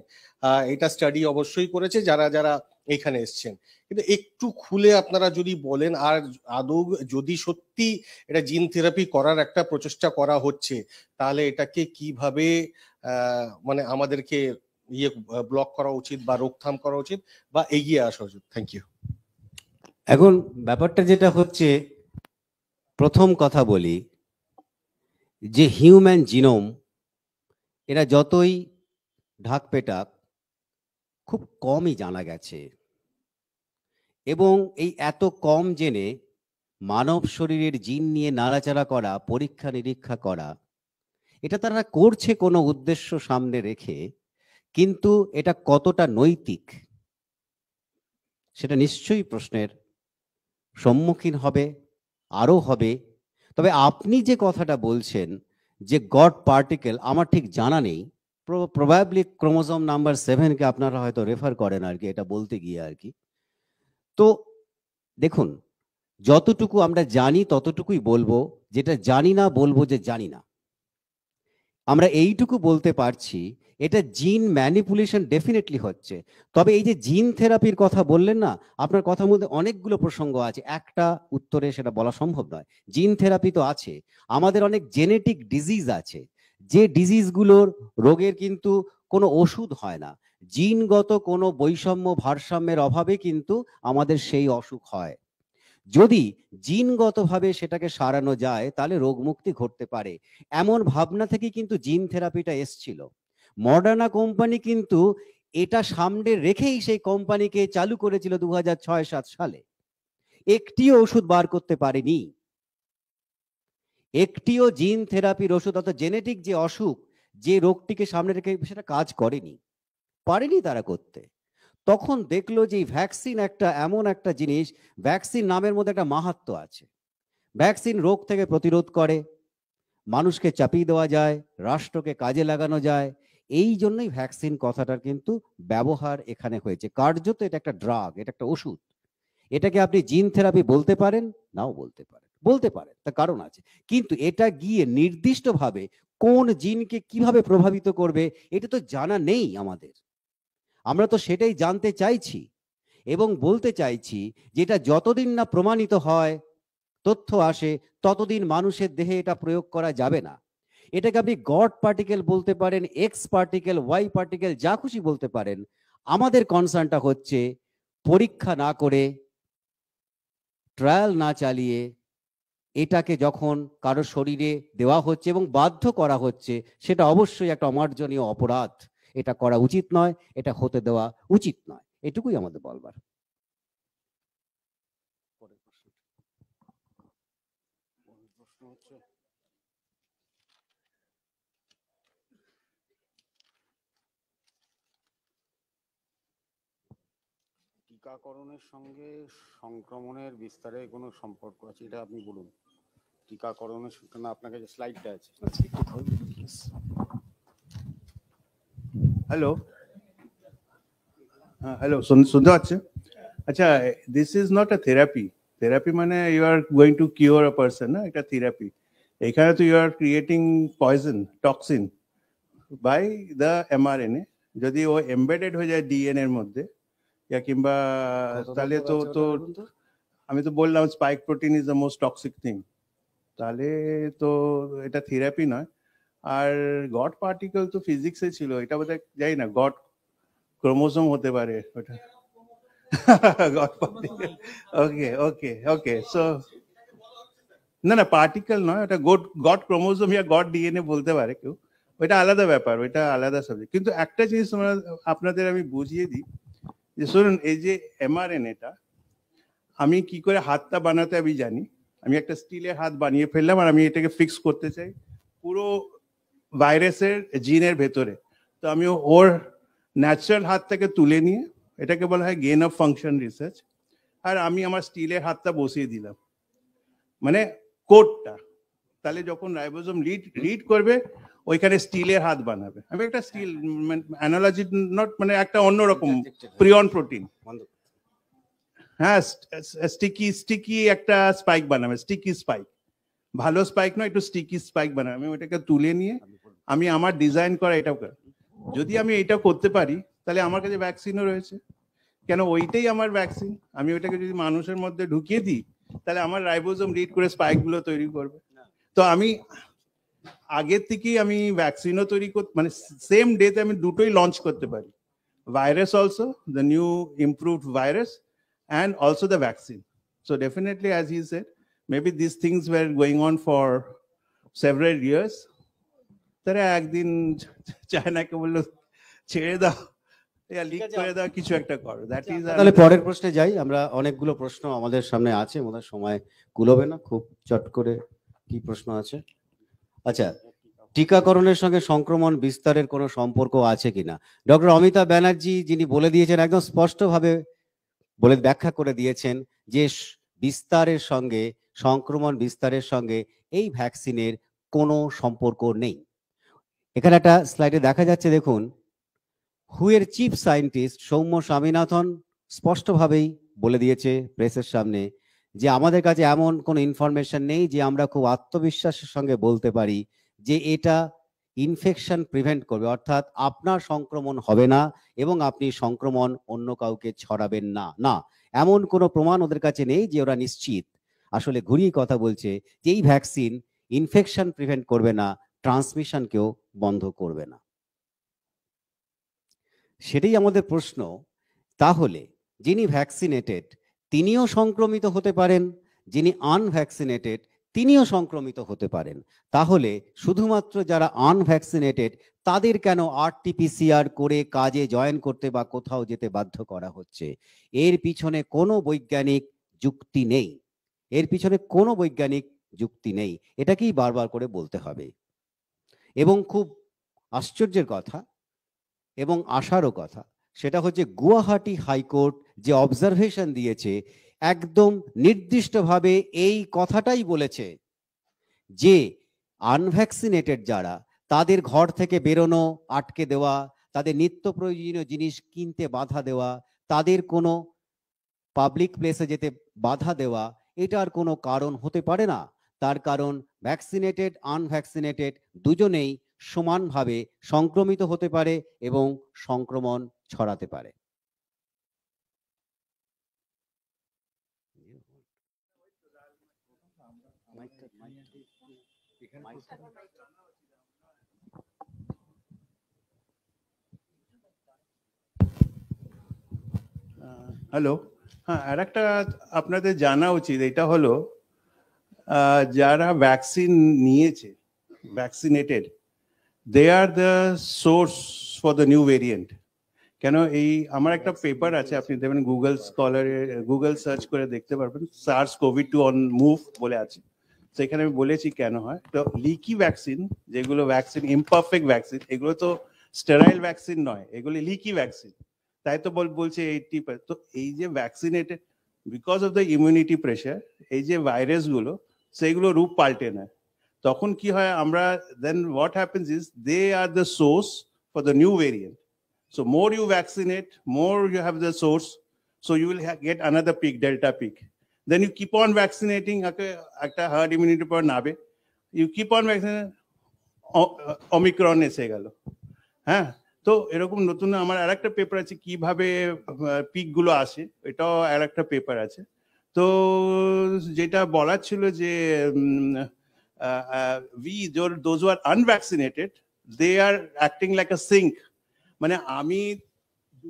এটা স্টাডি অবশ্যই করেছে যারা যারা এখানে এসছেন কিন্তু একটু খুলে আপনারা যদি বলেন আর আদৌ যদি সত্যি এটা জিন থেরাপি করার একটা প্রচেষ্টা করা হচ্ছে তাহলে এটাকে কিভাবে মানে আমাদেরকে ইয়ে ব্লক করা উচিত বা রোকথাম করা উচিত বা এগিয়ে আসা উচিত থ্যাংক ইউ এখন ব্যাপারটা যেটা হচ্ছে প্রথম কথা বলি যে হিউম্যান জিনোম এরা যতই ঢাক পেটাক খুব কমই জানা গেছে এবং এই এত কম জেনে মানব শরীরের জিন নিয়ে নাড়াচাড়া করা পরীক্ষা নিরীক্ষা করা এটা তারা করছে কোনো উদ্দেশ্য সামনে রেখে কিন্তু এটা কতটা নৈতিক সেটা নিশ্চয়ই প্রশ্নের সম্মুখীন হবে আরও হবে তবে আপনি যে কথাটা বলছেন যে গড পার্টিকেল আমার ঠিক জানা নেই প্রবাবলি ক্রোমোজোম নাম্বার সেভেনকে আপনারা হয়তো রেফার করেন আর কি এটা বলতে গিয়ে আর কি তো দেখুন যতটুকু আমরা জানি ততটুকুই বলবো যেটা জানি না বলবো যে জানি না আমরা এইটুকু বলতে পারছি এটা জিন ম্যানিপুলেশন ডেফিনেটলি হচ্ছে তবে এই যে জিন থেরাপির কথা বললেন না আপনার কথার মধ্যে অনেকগুলো প্রসঙ্গ আছে একটা উত্তরে সেটা বলা সম্ভব নয় জিন থেরাপি তো আছে আমাদের অনেক জেনেটিক ডিজিজ আছে যে ডিজিজগুলোর রোগের কিন্তু কোনো ওষুধ হয় না জিনগত কোনো বৈষম্য ভারসাম্যের অভাবে কিন্তু আমাদের সেই অসুখ হয় যদি জিনগতভাবে সেটাকে সারানো যায় তাহলে রোগমুক্তি ঘটতে পারে এমন ভাবনা থেকে কিন্তু জিন থেরাপিটা এসছিল মডার্না কোম্পানি কিন্তু এটা সামনে রেখেই সেই কোম্পানিকে চালু করেছিল দু হাজার সালে একটিও ওষুধ বার করতে পারেনি একটিও জিন থেরাপির ওষুধ অর্থাৎ জেনেটিক যে অসুখ যে রোগটিকে সামনে রেখে সেটা কাজ করেনি পারেনি তারা করতে তখন দেখলো যে ভ্যাকসিন একটা এমন একটা জিনিস ভ্যাকসিন নামের মধ্যে একটা মাহাত্ম আছে ভ্যাকসিন রোগ থেকে প্রতিরোধ করে মানুষকে চাপিয়ে দেওয়া যায় রাষ্ট্রকে কাজে লাগানো যায় এই জন্যই ভ্যাকসিন কথাটার কিন্তু ব্যবহার এখানে হয়েছে কার্যত এটা একটা ড্রাগ এটা একটা ওষুধ এটাকে আপনি জিন থেরাপি বলতে পারেন নাও বলতে পারেন বলতে পারে তার কারণ আছে কিন্তু এটা গিয়ে নির্দিষ্টভাবে কোন জিনকে কিভাবে প্রভাবিত করবে এটা তো জানা নেই আমাদের আমরা তো সেটাই জানতে চাইছি এবং বলতে চাইছি যেটা যতদিন না প্রমাণিত হয় তথ্য আসে ততদিন মানুষের দেহে এটা প্রয়োগ করা যাবে না এটাকে আপনি গড পার্টিকেল বলতে পারেন এক্স পার্টিকেল ওয়াই পার্টিকেল যা খুশি বলতে পারেন আমাদের কনসার্নটা হচ্ছে পরীক্ষা না করে ট্রায়াল না চালিয়ে এটাকে যখন কারো শরীরে দেওয়া হচ্ছে এবং বাধ্য করা হচ্ছে সেটা অবশ্যই একটা অমার্জনীয় অপরাধ এটা করা উচিত নয় এটা হতে দেওয়া উচিত নয় এটুকুই আমাদের বলবার টিকাকরণের সঙ্গে সংক্রমণের বিস্তারে কোনো সম্পর্ক আছে এটা আপনি বলুন টিকাকরণের সূচনা আপনাকে যে স্লাইডটা আছে হ্যালো আচ্ছা, হ্যালো শুনতে পাচ্ছে আচ্ছা this is not a therapy therapy মানে you are going to cure a person না এটা থেরাপি এখানে তো you are creating poison toxin by the mRNA যদি ও এমবেডেড হয়ে যায় ডিএনএ এর মধ্যে ইয়া কিংবা তাহলে তো তো আমি তো বললাম spike protein is the most toxic thing তাহলে তো এটা থেরাপি নয় আর গড পার্টিকেল তো ফিজিক্সে ছিল এটা বোধহয় যাই না গড ক্রোমোসোম হতে পারে ওটা god particle okay okay okay so না না পার্টিকেল নয় ওটা god god chromosome yeah god DNA বলতে পারে কেউ ওইটা আলাদা ব্যাপার ওইটা আলাদা সাবজেক্ট কিন্তু একটা জিনিস তোমরা আপনাদের আমি বুঝিয়ে দিই যে শুনুন এই যে এমআরএনএটা আমি কি করে হাতটা বানাতে আমি জানি আমি একটা স্টিলে হাত বানিয়ে ফেললাম আর আমি এটাকে ফিক্স করতে চাই পুরো ভাইরাসের জিনের ভেতরে তো আমি ওর ন্যাচারাল হাতটাকে তুলে নিয়ে এটাকে বলা হয় গেন অফ ফাংশন রিসার্চ আর আমি আমার স্টিলের হাতটা বসিয়ে দিলাম মানে কোডটা তাহলে যখন রাইবোজম লিড লিড করবে ওইখানে স্টিলের হাত বানাবে আমি একটা স্টিল অ্যানালজি নট মানে একটা অন্যরকম প্রিয়ন প্রোটিন হ্যাঁ স্টিকি স্টিকি একটা স্পাইক বানাবে স্টিকি স্পাইক ভালো স্পাইক নয় একটু স্টিকি স্পাইক বানাবে আমি ওটাকে তুলে নিয়ে আমি আমার ডিজাইন করা এটাও যদি আমি এটা করতে পারি তাহলে আমার কাছে ভ্যাকসিনও রয়েছে কেন ওইটাই আমার ভ্যাকসিন আমি ওইটাকে যদি মানুষের মধ্যে ঢুকিয়ে দিই তাহলে আমার রাইবোজম রিড করে স্পাইকগুলো তৈরি করবে তো আমি আগের থেকেই আমি ভ্যাকসিনও তৈরি করতে মানে সেম ডেতে আমি দুটোই লঞ্চ করতে পারি virus also the new improved virus and also the vaccine. So definitely, as he said, maybe these things were going on for several years. তারা একদিন চায়নাকে বললো ছেড়ে দাও লিক করে দাও কিছু একটা করো দ্যাট ইজ তাহলে পরের প্রশ্নে যাই আমরা অনেকগুলো প্রশ্ন আমাদের সামনে আছে আমাদের সময় কুলবে না খুব চট করে কি প্রশ্ন আছে আচ্ছা টিকাকরণের সঙ্গে সংক্রমণ বিস্তারের কোনো সম্পর্ক আছে কিনা ডক্টর অমিতা ব্যানার্জি যিনি বলে দিয়েছেন একদম স্পষ্টভাবে বলে ব্যাখ্যা করে দিয়েছেন যে বিস্তারের সঙ্গে সংক্রমণ বিস্তারের সঙ্গে এই ভ্যাকসিনের কোনো সম্পর্ক নেই এখানে একটা স্লাইডে দেখা যাচ্ছে দেখুন হুয়ের চিফ সায়েন্টিস্ট সৌম্য স্বামীনাথন স্পষ্টভাবেই বলে দিয়েছে প্রেসের সামনে যে আমাদের কাছে এমন কোনো ইনফরমেশন নেই যে আমরা খুব আত্মবিশ্বাসের সঙ্গে বলতে পারি যে এটা ইনফেকশন প্রিভেন্ট করবে অর্থাৎ আপনার সংক্রমণ হবে না এবং আপনি সংক্রমণ অন্য কাউকে ছড়াবেন না না এমন কোনো প্রমাণ ওদের কাছে নেই যে ওরা নিশ্চিত আসলে ঘুরিয়ে কথা বলছে যে এই ভ্যাকসিন ইনফেকশন প্রিভেন্ট করবে না ট্রান্সমিশনকেও বন্ধ করবে না সেটাই আমাদের প্রশ্ন তাহলে যিনি ভ্যাকসিনেটেড তিনিও সংক্রমিত হতে পারেন যিনি আনভ্যাকসিনেটেড তিনিও সংক্রমিত হতে পারেন তাহলে শুধুমাত্র যারা আনভ্যাকসিনেটেড তাদের কেন আরটিপিসিআর করে কাজে জয়েন করতে বা কোথাও যেতে বাধ্য করা হচ্ছে এর পিছনে কোনো বৈজ্ঞানিক যুক্তি নেই এর পিছনে কোনো বৈজ্ঞানিক যুক্তি নেই এটাকেই বারবার করে বলতে হবে এবং খুব আশ্চর্যের কথা এবং আশারও কথা সেটা হচ্ছে গুয়াহাটি হাইকোর্ট যে অবজারভেশন দিয়েছে একদম নির্দিষ্টভাবে এই কথাটাই বলেছে যে আনভ্যাকসিনেটেড যারা তাদের ঘর থেকে বেরোনো আটকে দেওয়া তাদের নিত্য প্রয়োজনীয় জিনিস কিনতে বাধা দেওয়া তাদের কোনো পাবলিক প্লেসে যেতে বাধা দেওয়া এটার কোনো কারণ হতে পারে না তার কারণ ভ্যাকসিনেটেড আনভ্যাকসিনেটেড দুজনেই সমানভাবে সংক্রমিত হতে পারে এবং সংক্রমণ ছড়াতে পারে হ্যালো হ্যাঁ আর একটা আপনাদের জানা উচিত এটা হলো যারা ভ্যাকসিন নিয়েছে vaccinated they are the source for the new variant কেন এই আমার একটা পেপার আছে আপনি দেখবেন গুগল স্কলার গুগল সার্চ করে দেখতে পারবেন SARS COVID two on move বলে আছে সেখানে আমি বলেছি কেন হয় তো লিকি ভ্যাকসিন যেগুলো ভ্যাকসিন ইমপারফেক্ট ভ্যাকসিন এগুলো তো স্টেরাইল ভ্যাকসিন নয় এগুলো লিকি ভ্যাকসিন তাই তো বল বলছে এইটটি তো এই যে vaccinated because of the immunity pressure এই যে ভাইরাসগুলো সেইগুলো রূপ পাল্টে নেয় তখন কি হয় আমরা then what happens is they are the source for the new variant so more you vaccinate more you have the source so you will get another peak delta peak then you keep on vaccinating একটা herd immunity পর নাবে you keep on vaccinate Omicron এসে গেল হ্যাঁ তো এরকম নতুন আমার আর একটা পেপার আছে কিভাবে পিকগুলো আসে এটাও আর একটা পেপার আছে তো যেটা বলার ছিল যে we those are unvaccinated they are acting like a sink মানে আমি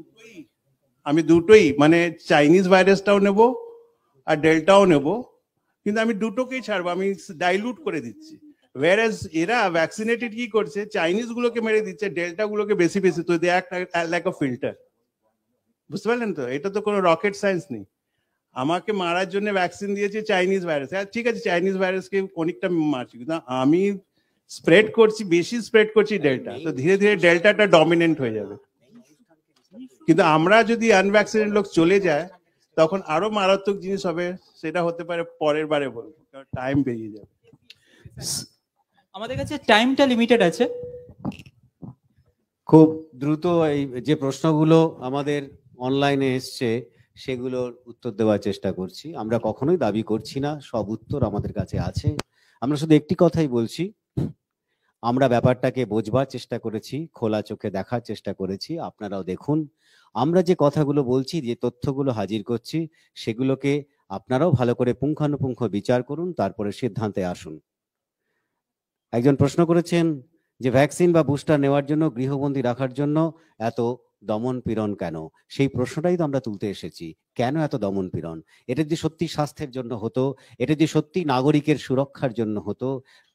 দুটোই আমি দুটোই মানে চাইনিজ ভাইরাসটাও নেব আর ডেল্টাও নেব কিন্তু আমি দুটোকেই ছাড়বো আমি ডাইলুট করে দিচ্ছি ওয়ারেজ এরা ভ্যাকসিনেটেড কি করছে চাইনিজ গুলোকে মেরে দিচ্ছে ডেল্টা গুলোকে বেশি বেশি তো they act like a filter বুঝতে পারলেন তো এটা তো কোনো রকেট সায়েন্স নেই আমাকে মারার জন্য ভ্যাকসিন দিয়েছে চাইনিজ ভাইরাস হ্যাঁ ঠিক আছে চাইনিজ ভাইরাসকে অনেকটা মারছি কিন্তু আমি স্প্রেড করছি বেশি স্প্রেড করছি ডেল্টা তো ধীরে ধীরে ডেল্টাটা ডমিনেন্ট হয়ে যাবে কিন্তু আমরা যদি আনভ্যাকসিনেট লোক চলে যায় তখন আরো মারাত্মক জিনিস হবে সেটা হতে পারে পরের বারে বলবো টাইম বেরিয়ে যাবে আমাদের কাছে টাইমটা লিমিটেড আছে খুব দ্রুত এই যে প্রশ্নগুলো আমাদের অনলাইনে এসছে সেগুলোর উত্তর দেওয়ার চেষ্টা করছি আমরা কখনোই দাবি করছি না সব উত্তর আমাদের কাছে আছে আমরা শুধু একটি কথাই বলছি আমরা ব্যাপারটাকে বোঝবার চেষ্টা করেছি খোলা চোখে দেখার চেষ্টা করেছি আপনারাও দেখুন আমরা যে কথাগুলো বলছি যে তথ্যগুলো হাজির করছি সেগুলোকে আপনারাও ভালো করে পুঙ্খানুপুঙ্খ বিচার করুন তারপরে সিদ্ধান্তে আসুন একজন প্রশ্ন করেছেন যে ভ্যাকসিন বা বুস্টার নেওয়ার জন্য গৃহবন্দী রাখার জন্য এত দমন পীড়ন কেন সেই প্রশ্নটাই তো আমরা তুলতে এসেছি কেন এত দমন পীড়ন এটা যদি সত্যি স্বাস্থ্যের জন্য হতো এটা যদি সত্যি নাগরিকের সুরক্ষার জন্য হতো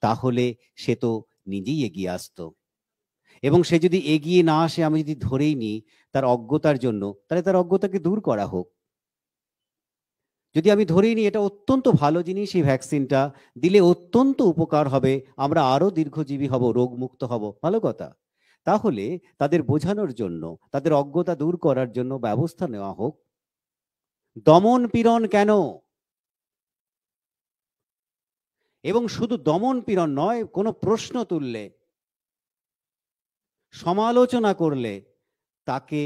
তাহলে সে তো নিজেই এগিয়ে আসত এবং সে যদি এগিয়ে না আসে আমি যদি ধরেই নিই তার অজ্ঞতার জন্য তাহলে তার অজ্ঞতাকে দূর করা হোক যদি আমি ধরেই নিই এটা অত্যন্ত ভালো জিনিস এই ভ্যাকসিনটা দিলে অত্যন্ত উপকার হবে আমরা আরও দীর্ঘজীবী হব রোগমুক্ত হব ভালো কথা তাহলে তাদের বোঝানোর জন্য তাদের অজ্ঞতা দূর করার জন্য ব্যবস্থা নেওয়া হোক দমন পীড়ন কেন এবং শুধু দমন পীড়ন নয় কোনো প্রশ্ন তুললে সমালোচনা করলে তাকে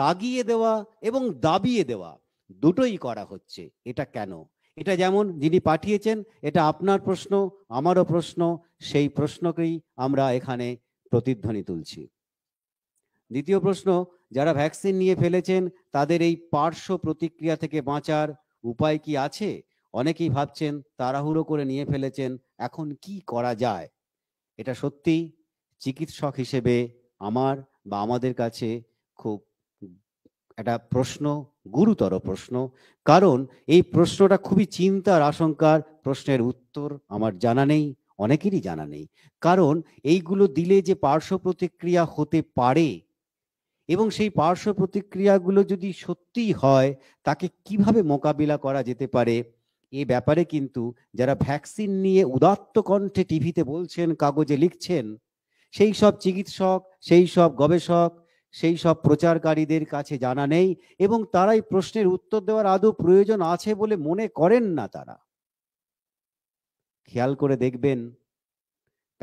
দাগিয়ে দেওয়া এবং দাবিয়ে দেওয়া দুটোই করা হচ্ছে এটা কেন এটা যেমন যিনি পাঠিয়েছেন এটা আপনার প্রশ্ন আমারও প্রশ্ন সেই প্রশ্নকেই আমরা এখানে প্রতিধ্বনি তুলছি দ্বিতীয় প্রশ্ন যারা ভ্যাকসিন নিয়ে ফেলেছেন তাদের এই পার্শ্ব প্রতিক্রিয়া থেকে বাঁচার উপায় কি আছে অনেকেই ভাবছেন তাড়াহুড়ো করে নিয়ে ফেলেছেন এখন কি করা যায় এটা সত্যি চিকিৎসক হিসেবে আমার বা আমাদের কাছে খুব একটা প্রশ্ন গুরুতর প্রশ্ন কারণ এই প্রশ্নটা খুবই চিন্তার আশঙ্কার প্রশ্নের উত্তর আমার জানা নেই অনেকেরই জানা নেই কারণ এইগুলো দিলে যে পার্শ্ব প্রতিক্রিয়া হতে পারে এবং সেই পার্শ্ব প্রতিক্রিয়াগুলো যদি সত্যিই হয় তাকে কিভাবে মোকাবিলা করা যেতে পারে এ ব্যাপারে কিন্তু যারা ভ্যাকসিন নিয়ে উদাত্ত কণ্ঠে টিভিতে বলছেন কাগজে লিখছেন সেই সব চিকিৎসক সেই সব গবেষক সেই সব প্রচারকারীদের কাছে জানা নেই এবং তারাই প্রশ্নের উত্তর দেওয়ার আদৌ প্রয়োজন আছে বলে মনে করেন না তারা খেয়াল করে দেখবেন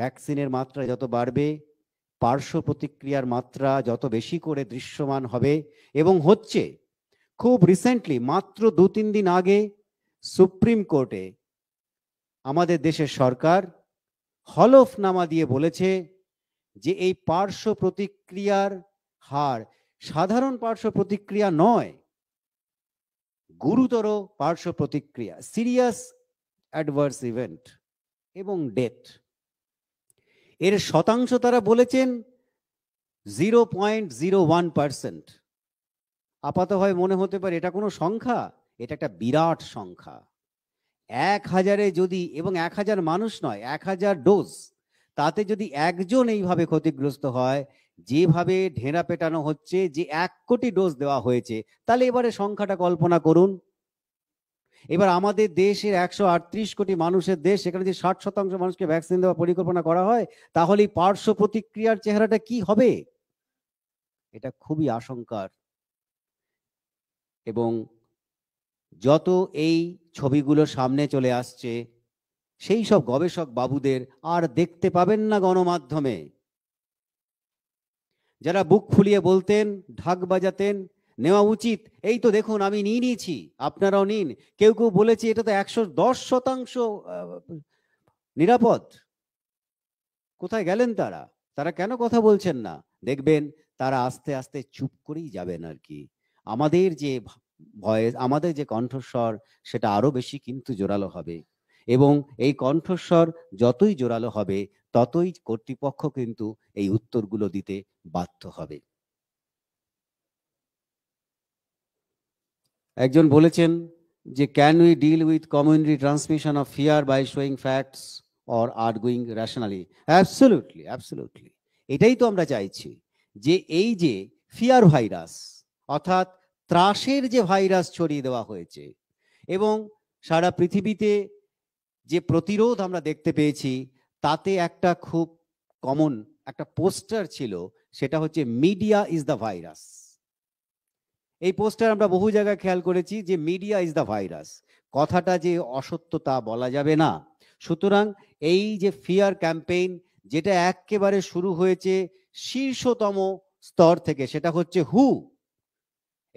ভ্যাকসিনের মাত্রা যত বাড়বে পার্শ্ব প্রতিক্রিয়ার মাত্রা যত বেশি করে দৃশ্যমান হবে এবং হচ্ছে খুব রিসেন্টলি মাত্র দু তিন দিন আগে সুপ্রিম কোর্টে আমাদের দেশের সরকার হলফনামা দিয়ে বলেছে যে এই পার্শ্ব প্রতিক্রিয়ার হার সাধারণ পার্শ্ব প্রতিক্রিয়া নয় গুরুতর পার্শ্ব প্রতিক্রিয়া সিরিয়াস অ্যাডভার্স ইভেন্ট এবং ডেথ এর শতাংশ তারা বলেছেন zero point zero one percent আপাত হয় মনে হতে পারে এটা কোনো সংখ্যা এটা একটা বিরাট সংখ্যা এক হাজারে যদি এবং এক হাজার মানুষ নয় এক হাজার ডোজ তাতে যদি একজন এইভাবে ক্ষতিগ্রস্ত হয় যেভাবে ঢেরা পেটানো হচ্ছে যে এক কোটি ডোজ দেওয়া হয়েছে তাহলে এবারে সংখ্যাটা কল্পনা করুন এবার আমাদের দেশের একশো আটত্রিশ কোটি মানুষের দেশ সেখানে যদি ষাট শতাংশ মানুষকে ভ্যাকসিন দেওয়ার পরিকল্পনা করা হয় তাহলে পার্শ্ব প্রতিক্রিয়ার চেহারাটা কি হবে এটা খুবই আশঙ্কার এবং যত এই ছবিগুলো সামনে চলে আসছে সেই সব গবেষক বাবুদের আর দেখতে পাবেন না গণমাধ্যমে যারা বুক ফুলিয়ে বলতেন ঢাক বাজাতেন নেওয়া উচিত এই তো দেখুন আমি নিয়ে নিয়েছি আপনারাও নিন কেউ কেউ বলেছে এটা তো একশো দশ শতাংশ নিরাপদ কোথায় গেলেন তারা তারা কেন কথা বলছেন না দেখবেন তারা আস্তে আস্তে চুপ করেই যাবেন আর কি আমাদের যে ভয়েস আমাদের যে কণ্ঠস্বর সেটা আরো বেশি কিন্তু জোরালো হবে এবং এই কণ্ঠস্বর যতই জোরালো হবে ততই কর্তৃপক্ষ কিন্তু এই উত্তরগুলো দিতে বাধ্য হবে একজন বলেছেন যে can we deal with community transmission of fear by showing facts or going rationally absolutely absolutely এটাই তো আমরা চাইছি যে এই যে ফিয়ার ভাইরাস অর্থাৎ ত্রাসের যে ভাইরাস ছড়িয়ে দেওয়া হয়েছে এবং সারা পৃথিবীতে যে প্রতিরোধ আমরা দেখতে পেয়েছি তাতে একটা খুব কমন একটা পোস্টার ছিল সেটা হচ্ছে মিডিয়া ইজ দ্য ভাইরাস এই পোস্টার আমরা বহু জায়গায় খেয়াল করেছি যে মিডিয়া ইজ দ্য ভাইরাস কথাটা যে অসত্যতা বলা যাবে না সুতরাং এই যে ফিয়ার ক্যাম্পেইন যেটা একেবারে শুরু হয়েছে শীর্ষতম স্তর থেকে সেটা হচ্ছে হু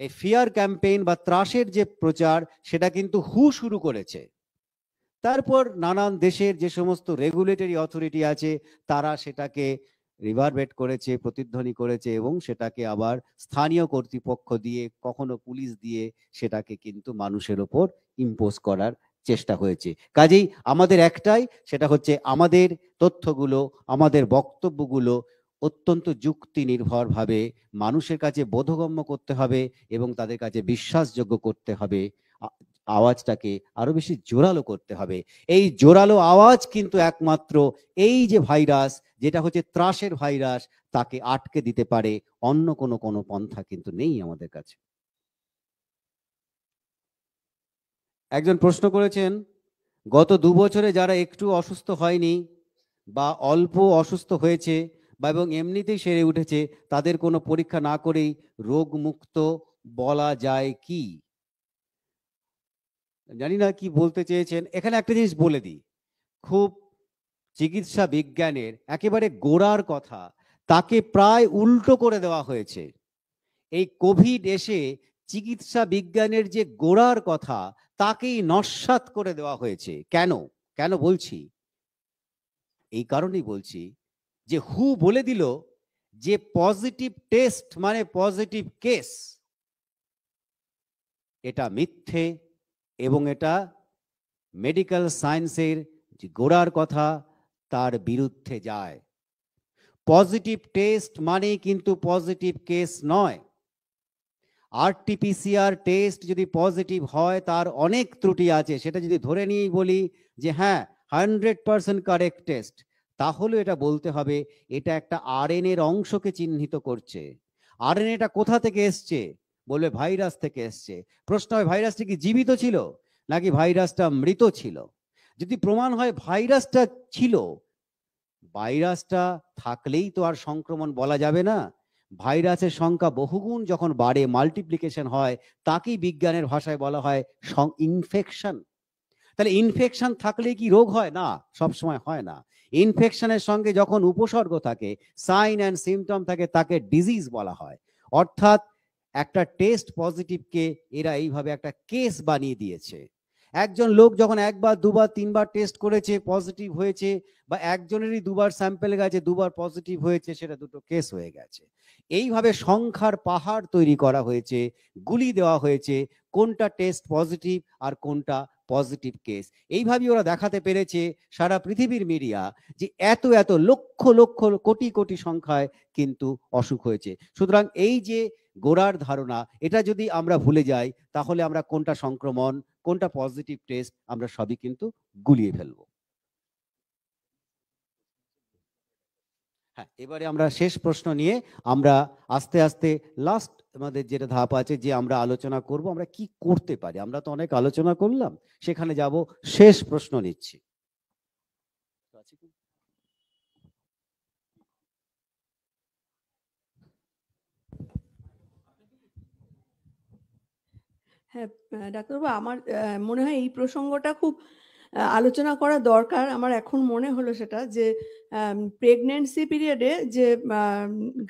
এই ফিয়ার ক্যাম্পেইন বা ত্রাসের যে প্রচার সেটা কিন্তু হু শুরু করেছে তারপর নানান দেশের যে সমস্ত রেগুলেটরি অথরিটি আছে তারা সেটাকে রিভারভেট করেছে প্রতিধ্বনি করেছে এবং সেটাকে আবার স্থানীয় কর্তৃপক্ষ দিয়ে কখনো পুলিশ দিয়ে সেটাকে কিন্তু মানুষের ওপর ইম্পোজ করার চেষ্টা হয়েছে কাজেই আমাদের একটাই সেটা হচ্ছে আমাদের তথ্যগুলো আমাদের বক্তব্যগুলো অত্যন্ত যুক্তি নির্ভরভাবে মানুষের কাছে বোধগম্য করতে হবে এবং তাদের কাছে বিশ্বাসযোগ্য করতে হবে আওয়াজটাকে আরো বেশি জোরালো করতে হবে এই জোরালো আওয়াজ কিন্তু একমাত্র এই যে ভাইরাস যেটা হচ্ছে ত্রাসের ভাইরাস তাকে আটকে দিতে পারে অন্য কোনো কোনো পন্থা কিন্তু নেই আমাদের কাছে একজন প্রশ্ন করেছেন গত দু বছরে যারা একটু অসুস্থ হয়নি বা অল্প অসুস্থ হয়েছে বা এবং এমনিতেই সেরে উঠেছে তাদের কোনো পরীক্ষা না করেই রোগমুক্ত বলা যায় কি জানি না কি বলতে চেয়েছেন এখানে একটা জিনিস বলে দিই খুব চিকিৎসা বিজ্ঞানের একেবারে গোড়ার কথা তাকে প্রায় উল্টো করে দেওয়া হয়েছে এই কোভিড এসে চিকিৎসা বিজ্ঞানের যে গোড়ার কথা তাকেই নস্বাত করে দেওয়া হয়েছে কেন কেন বলছি এই কারণেই বলছি যে হু বলে দিল যে পজিটিভ টেস্ট মানে পজিটিভ কেস এটা মিথ্যে এবং এটা মেডিকেল সায়েন্সের যে গোড়ার কথা তার বিরুদ্ধে যায় পজিটিভ টেস্ট মানেই কিন্তু পজিটিভ কেস নয় আরটিপিসিআর টেস্ট যদি পজিটিভ হয় তার অনেক ত্রুটি আছে সেটা যদি ধরে নিয়েই বলি যে হ্যাঁ হান্ড্রেড পারসেন্ট কারেক্ট টেস্ট তাহলে এটা বলতে হবে এটা একটা আর এর অংশকে চিহ্নিত করছে আর এটা কোথা থেকে এসছে বলবে ভাইরাস থেকে এসছে প্রশ্ন হয় ভাইরাসটি কি জীবিত ছিল নাকি ভাইরাসটা মৃত ছিল যদি প্রমাণ হয় ভাইরাসটা ছিল ভাইরাসটা থাকলেই তো আর সংক্রমণ বলা যাবে না ভাইরাসের সংখ্যা বহুগুণ যখন বাড়ে মাল্টিপ্লিকেশন হয় তাকেই বিজ্ঞানের ভাষায় বলা হয় ইনফেকশন তাহলে ইনফেকশন থাকলে কি রোগ হয় না সবসময় হয় না ইনফেকশনের সঙ্গে যখন উপসর্গ থাকে সাইন অ্যান্ড সিমটম থাকে তাকে ডিজিজ বলা হয় অর্থাৎ একটা টেস্ট পজিটিভকে এরা এইভাবে একটা কেস বানিয়ে দিয়েছে একজন লোক যখন একবার দুবার তিনবার টেস্ট করেছে পজিটিভ হয়েছে বা একজনেরই দুবার স্যাম্পেল গেছে দুবার পজিটিভ হয়েছে সেটা দুটো কেস হয়ে গেছে এইভাবে সংখ্যার পাহাড় তৈরি করা হয়েছে গুলি দেওয়া হয়েছে কোনটা টেস্ট পজিটিভ আর কোনটা পজিটিভ কেস এইভাবেই ওরা দেখাতে পেরেছে সারা পৃথিবীর মিডিয়া যে এত এত লক্ষ লক্ষ কোটি কোটি সংখ্যায় কিন্তু অসুখ হয়েছে সুতরাং এই যে গোড়ার ধারণা এটা যদি আমরা ভুলে যাই তাহলে আমরা কোনটা সংক্রমণ কোনটা পজিটিভ টেস্ট আমরা সবই কিন্তু গুলিয়ে ফেলব হ্যাঁ এবারে আমরা শেষ প্রশ্ন নিয়ে আমরা আস্তে আস্তে লাস্ট আমাদের যেটা ধাপ আছে যে আমরা আলোচনা করব আমরা কি করতে পারি আমরা তো অনেক আলোচনা করলাম সেখানে যাব শেষ প্রশ্ন নিচ্ছি হ্যাঁ ডাক্তারবাবু আমার মনে হয় এই প্রসঙ্গটা খুব আলোচনা করা দরকার আমার এখন মনে হলো সেটা যে প্রেগনেন্সি পিরিয়ডে যে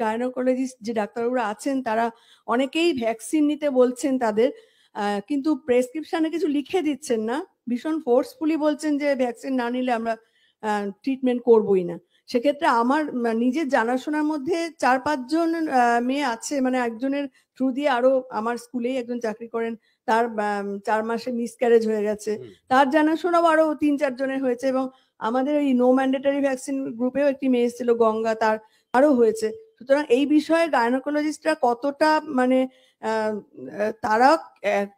গায়নোকোলজিস্ট যে ডাক্তারবাবুরা আছেন তারা অনেকেই ভ্যাকসিন নিতে বলছেন তাদের কিন্তু প্রেসক্রিপশনে কিছু লিখে দিচ্ছেন না ভীষণ ফোর্সফুলি বলছেন যে ভ্যাকসিন না নিলে আমরা ট্রিটমেন্ট করবই না সেক্ষেত্রে আমার মানে নিজের জানাশোনার মধ্যে চার পাঁচজন মেয়ে আছে মানে একজনের থ্রু দিয়ে আরো আমার স্কুলেই একজন চাকরি করেন তার চার মাসে মিস ক্যারেজ হয়ে গেছে তার জানাশোনাও আরো তিন চারজনের হয়েছে এবং আমাদের এই নো ম্যান্ডেটারি ভ্যাকসিন গ্রুপেও একটি মেয়ে ছিল গঙ্গা তার আরো হয়েছে সুতরাং এই বিষয়ে গায়নোকোলজিস্টরা কতটা মানে তারা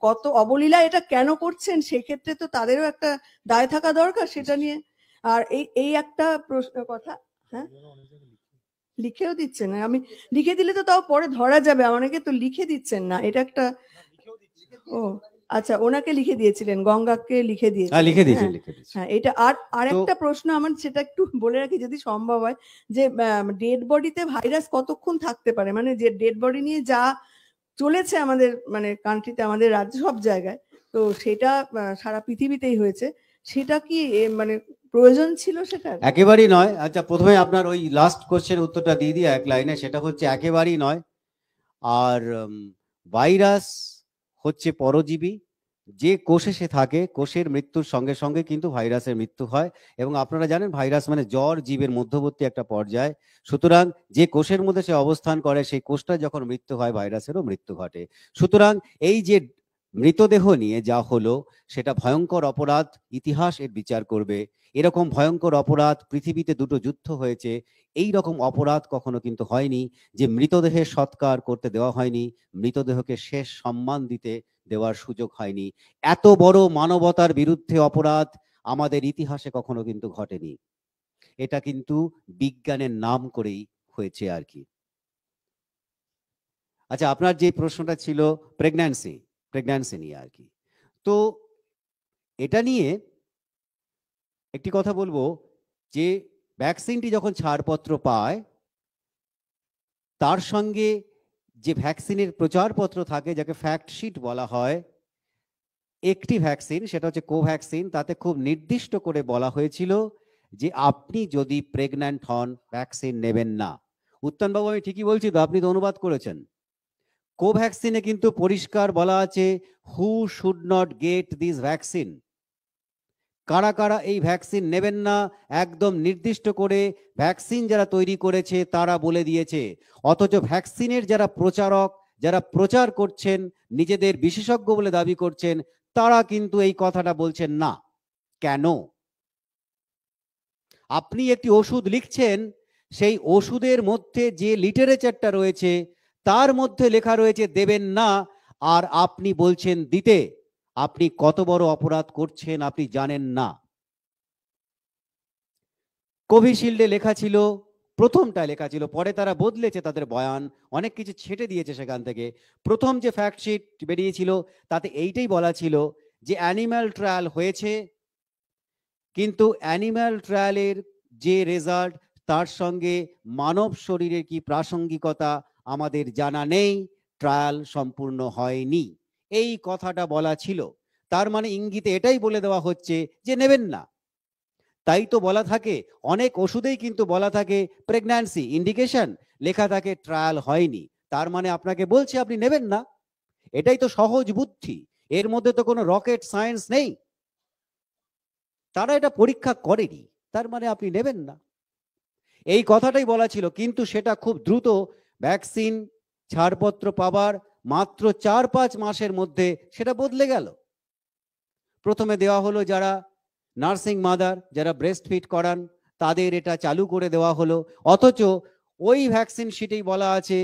কত অবলীলা এটা কেন করছেন সেক্ষেত্রে তো তাদেরও একটা দায় থাকা দরকার সেটা নিয়ে আর এই এই একটা প্রশ্ন কথা হ্যাঁ লিখেও দিচ্ছেন না আমি লিখে দিলে তো তাও পরে ধরা যাবে অনেকে তো লিখে দিচ্ছেন না এটা একটা ও আচ্ছা ওনাকে লিখে দিয়েছিলেন গঙ্গাকে লিখে দিয়েছিলেন হ্যাঁ লিখে দিয়েছেন হ্যাঁ, হ্যাঁ এটা আর আরেকটা প্রশ্ন আমার সেটা একটু বলে রাখি যদি সম্ভব হয় যে ডেড বডিতে ভাইরাস কতক্ষণ থাকতে পারে মানে যে ডেড বডি নিয়ে যা চলেছে আমাদের মানে কান্ট্রিতে আমাদের রাজ্য সব জায়গায় তো সেটা সারা পৃথিবীতেই হয়েছে সেটা কি মানে প্রয়োজন ছিল সেটা একেবারেই নয় আচ্ছা প্রথমে আপনার ওই লাস্ট কোশ্চেন উত্তরটা দিয়ে দিয়ে এক লাইনে সেটা হচ্ছে একেবারেই নয় আর ভাইরাস হচ্ছে পরজীবী যে কোষে সে থাকে কোষের মৃত্যুর সঙ্গে সঙ্গে কিন্তু ভাইরাসের মৃত্যু হয় এবং আপনারা জানেন ভাইরাস মানে জ্বর জীবের মধ্যবর্তী একটা পর্যায় সুতরাং যে কোষের মধ্যে সে অবস্থান করে সেই কোষটা যখন মৃত্যু হয় ভাইরাসেরও মৃত্যু ঘটে সুতরাং এই যে মৃতদেহ নিয়ে যা হলো সেটা ভয়ঙ্কর অপরাধ ইতিহাস এর বিচার করবে এরকম ভয়ঙ্কর অপরাধ পৃথিবীতে দুটো যুদ্ধ হয়েছে এই রকম অপরাধ কখনো কিন্তু হয়নি যে মৃতদেহের সৎকার করতে দেওয়া হয়নি মৃতদেহকে শেষ সম্মান দিতে দেওয়ার সুযোগ হয়নি এত বড় মানবতার বিরুদ্ধে অপরাধ আমাদের ইতিহাসে কখনো কিন্তু ঘটেনি এটা কিন্তু বিজ্ঞানের নাম করেই হয়েছে আর কি আচ্ছা আপনার যে প্রশ্নটা ছিল প্রেগন্যান্সি প্রেগন্যান্সি নিয়ে আর কি তো এটা নিয়ে একটি কথা বলবো যে ভ্যাকসিনটি যখন ছাড়পত্র পায় তার সঙ্গে যে ভ্যাকসিনের প্রচারপত্র থাকে যাকে ফ্যাক্টশিট বলা হয় একটি ভ্যাকসিন সেটা হচ্ছে কোভ্যাকসিন তাতে খুব নির্দিষ্ট করে বলা হয়েছিল যে আপনি যদি প্রেগন্যান্ট হন ভ্যাকসিন নেবেন না উত্তানবাবু আমি ঠিকই বলছি তো আপনি তো অনুবাদ করেছেন কোভ্যাক্সিনে কিন্তু পরিষ্কার বলা আছে who should not get this vaccine কারা কারা এই ভ্যাকসিন নেবেন না একদম নির্দিষ্ট করে ভ্যাকসিন যারা তৈরি করেছে তারা বলে দিয়েছে অথচ ভ্যাকসিনের যারা প্রচারক যারা প্রচার করছেন নিজেদের বিশেষজ্ঞ বলে দাবি করছেন তারা কিন্তু এই কথাটা বলছেন না কেন আপনি একটি ওষুধ লিখছেন সেই ওষুধের মধ্যে যে লিটারেচারটা রয়েছে তার মধ্যে লেখা রয়েছে দেবেন না আর আপনি বলছেন দিতে আপনি কত বড় অপরাধ করছেন আপনি জানেন না কোভিশিল্ডে লেখা ছিল প্রথমটা লেখা ছিল পরে তারা বদলেছে তাদের বয়ান অনেক কিছু ছেটে দিয়েছে সেখান থেকে প্রথম যে ফ্যাক্টশিট বেরিয়েছিল তাতে এইটাই বলা ছিল যে অ্যানিম্যাল ট্রায়াল হয়েছে কিন্তু অ্যানিম্যাল ট্রায়ালের যে রেজাল্ট তার সঙ্গে মানব শরীরের কি প্রাসঙ্গিকতা আমাদের জানা নেই ট্রায়াল সম্পূর্ণ হয়নি এই কথাটা বলা ছিল তার মানে ইঙ্গিতে এটাই বলে দেওয়া হচ্ছে যে নেবেন না তাই তো বলা থাকে অনেক ওষুধেই কিন্তু বলা থাকে প্রেগন্যান্সি ইন্ডিকেশন লেখা থাকে ট্রায়াল হয়নি তার মানে আপনাকে বলছে আপনি নেবেন না এটাই তো সহজ বুদ্ধি এর মধ্যে তো কোনো রকেট সায়েন্স নেই তারা এটা পরীক্ষা করেনি তার মানে আপনি নেবেন না এই কথাটাই বলা ছিল কিন্তু সেটা খুব দ্রুত ভ্যাকসিন ছাড়পত্র পাবার মাত্র চার পাঁচ মাসের মধ্যে সেটা বদলে গেল প্রথমে দেওয়া হলো যারা নার্সিং মাদার যারা ব্রেস্ট ফিট করান তাদের এটা চালু করে দেওয়া হলো অথচ ওই ভ্যাকসিন শিটেই বলা আছে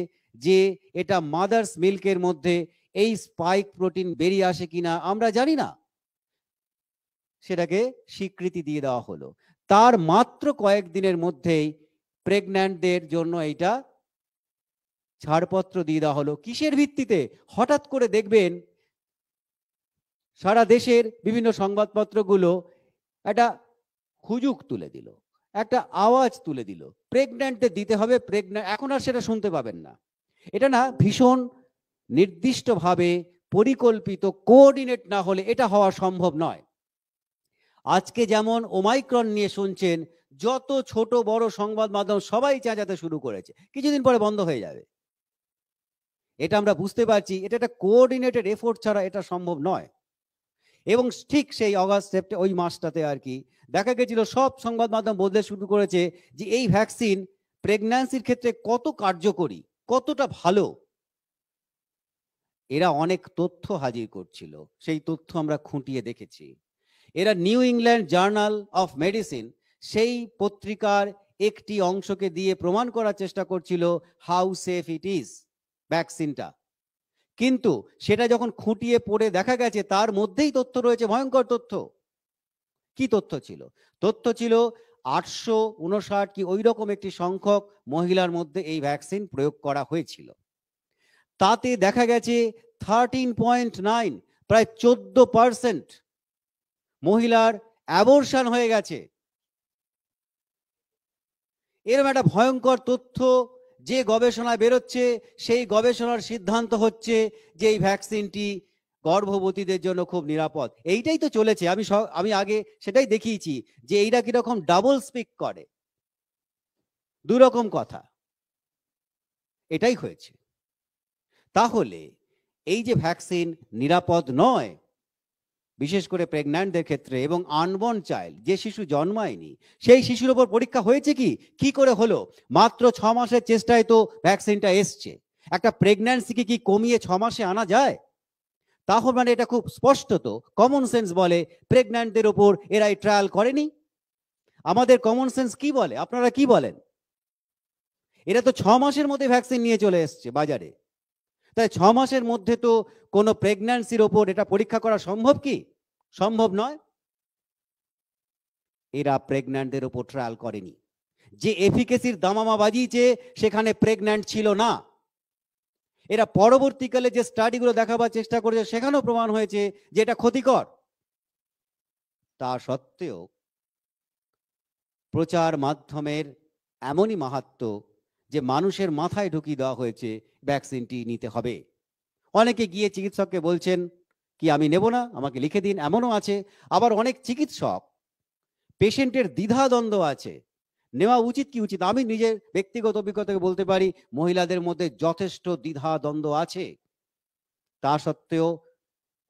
যে এটা মাদার্স মিল্কের মধ্যে এই স্পাইক প্রোটিন বেরিয়ে আসে কিনা আমরা জানি না সেটাকে স্বীকৃতি দিয়ে দেওয়া হলো তার মাত্র কয়েকদিনের মধ্যেই প্রেগন্যান্টদের জন্য এইটা ছাড়পত্র দিয়ে দেওয়া হলো কিসের ভিত্তিতে হঠাৎ করে দেখবেন সারা দেশের বিভিন্ন সংবাদপত্রগুলো একটা হুজুক তুলে দিল একটা আওয়াজ তুলে দিল প্রেগন্যান্টে দিতে হবে প্রেগন্যান্ট এখন আর সেটা শুনতে পাবেন না এটা না ভীষণ নির্দিষ্টভাবে পরিকল্পিত কোঅর্ডিনেট না হলে এটা হওয়া সম্ভব নয় আজকে যেমন ওমাইক্রন নিয়ে শুনছেন যত ছোট বড় সংবাদ মাধ্যম সবাই চাঁচাতে শুরু করেছে কিছুদিন পরে বন্ধ হয়ে যাবে এটা আমরা বুঝতে পারছি এটা একটা কোঅর্ডিনেটেড এফোর্ট ছাড়া এটা সম্ভব নয় এবং ঠিক সেই অগাস্ট সেপ্টে ওই মাসটাতে আর কি দেখা গেছিল সব সংবাদ মাধ্যম বলতে শুরু করেছে যে এই ভ্যাকসিন প্রেগন্যান্সির ক্ষেত্রে কত কার্যকরী কতটা ভালো এরা অনেক তথ্য হাজির করছিল সেই তথ্য আমরা খুঁটিয়ে দেখেছি এরা New England Journal of Medicine সেই পত্রিকার একটি অংশকে দিয়ে প্রমাণ করার চেষ্টা করছিল হাউ সেফ ইট ইজ ভ্যাকসিনটা কিন্তু সেটা যখন খুঁটিয়ে পড়ে দেখা গেছে তার মধ্যেই তথ্য রয়েছে ভয়ঙ্কর তথ্য কি তথ্য ছিল তথ্য ছিল আটশো উনষাট কি ওই রকম একটি সংখ্যক মহিলার মধ্যে এই ভ্যাকসিন প্রয়োগ করা হয়েছিল তাতে দেখা গেছে থার্টিন পয়েন্ট নাইন প্রায় চোদ্দ পার্সেন্ট মহিলার অ্যাবর্শন হয়ে গেছে এরম একটা ভয়ঙ্কর তথ্য যে গবেষণা বেরোচ্ছে সেই গবেষণার সিদ্ধান্ত হচ্ছে যে এই ভ্যাকসিনটি গর্ভবতীদের জন্য খুব নিরাপদ এইটাই তো চলেছে আমি আমি আগে সেটাই দেখিয়েছি যে এইটা কিরকম ডাবল স্পিক করে দুরকম কথা এটাই হয়েছে তাহলে এই যে ভ্যাকসিন নিরাপদ নয় বিশেষ করে প্রেগন্যান্টদের ক্ষেত্রে এবং আনবন চাইল্ড যে শিশু জন্মায়নি সেই শিশুর ওপর পরীক্ষা হয়েছে কি কি করে হলো মাত্র ছ মাসের চেষ্টায় তো ভ্যাকসিনটা এসছে একটা প্রেগন্যান্সিকে কি কমিয়ে ছ মাসে আনা যায় তাহলে মানে এটা খুব স্পষ্টত কমন সেন্স বলে প্রেগন্যান্টদের ওপর এরাই ট্রায়াল করেনি আমাদের কমন সেন্স কি বলে আপনারা কি বলেন এরা তো ছ মাসের মধ্যে ভ্যাকসিন নিয়ে চলে এসছে বাজারে তাই ছ মাসের মধ্যে তো কোনো প্রেগন্যান্সির ওপর এটা পরীক্ষা করা সম্ভব কি সম্ভব নয় এরা প্রেগন্যান্টদের ওপর ট্রায়াল করেনি যে এফিকেসির দামামা বাজিয়েছে সেখানে প্রেগন্যান্ট ছিল না এরা পরবর্তীকালে যে স্টাডিগুলো দেখাবার চেষ্টা করেছে সেখানেও প্রমাণ হয়েছে যে এটা ক্ষতিকর তা সত্ত্বেও প্রচার মাধ্যমের এমনই মাহাত্ম যে মানুষের মাথায় ঢুকিয়ে দেওয়া হয়েছে ভ্যাকসিনটি নিতে হবে অনেকে গিয়ে চিকিৎসককে বলছেন কি আমি নেব না আমাকে লিখে দিন এমনও আছে আবার অনেক চিকিৎসক পেশেন্টের দ্বিধাদ্বন্দ্ব আছে নেওয়া উচিত কি উচিত আমি নিজের ব্যক্তিগত অভিজ্ঞতাকে বলতে পারি মহিলাদের মধ্যে যথেষ্ট দ্বিধা দ্বন্দ্ব আছে তা সত্ত্বেও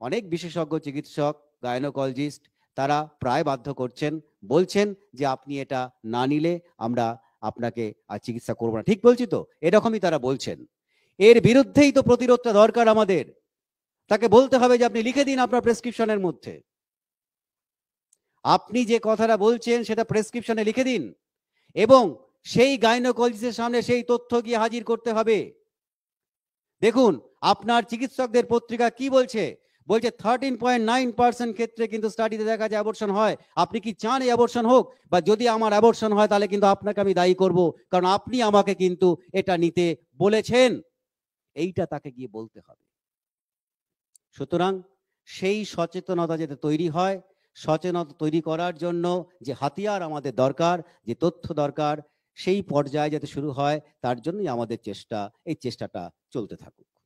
অনেক বিশেষজ্ঞ চিকিৎসক গায়নোকলজিস্ট তারা প্রায় বাধ্য করছেন বলছেন যে আপনি এটা না নিলে আমরা আপনাকে আর চিকিৎসা করবো না ঠিক বলছি তো এরকমই তারা বলছেন এর বিরুদ্ধেই তো প্রতিরোধটা দরকার আমাদের তাকে বলতে হবে যে আপনি লিখে দিন আপনার প্রেসক্রিপশনের মধ্যে আপনি যে কথাটা বলছেন সেটা প্রেসক্রিপশনে লিখে দিন এবং সেই গাইনোকলজিস্টের সামনে সেই তথ্য গিয়ে হাজির করতে হবে দেখুন আপনার চিকিৎসকদের পত্রিকা কি বলছে বলছে থার্টিন পয়েন্ট নাইন পার্সেন্ট ক্ষেত্রে কিন্তু স্টাডিতে দেখা যায় অ্যাবর্শন হয় আপনি কি চান এই অ্যাবর্শন হোক বা যদি আমার অ্যাবর্শন হয় তাহলে কিন্তু আপনাকে আমি দায়ী করব কারণ আপনি আমাকে কিন্তু এটা নিতে বলেছেন এইটা তাকে গিয়ে বলতে হবে সুতরাং সেই সচেতনতা যাতে তৈরি হয় সচেতনতা তৈরি করার জন্য যে হাতিয়ার আমাদের দরকার যে তথ্য দরকার সেই পর্যায়ে যাতে শুরু হয় তার জন্যই আমাদের চেষ্টা এই চেষ্টাটা চলতে থাকুক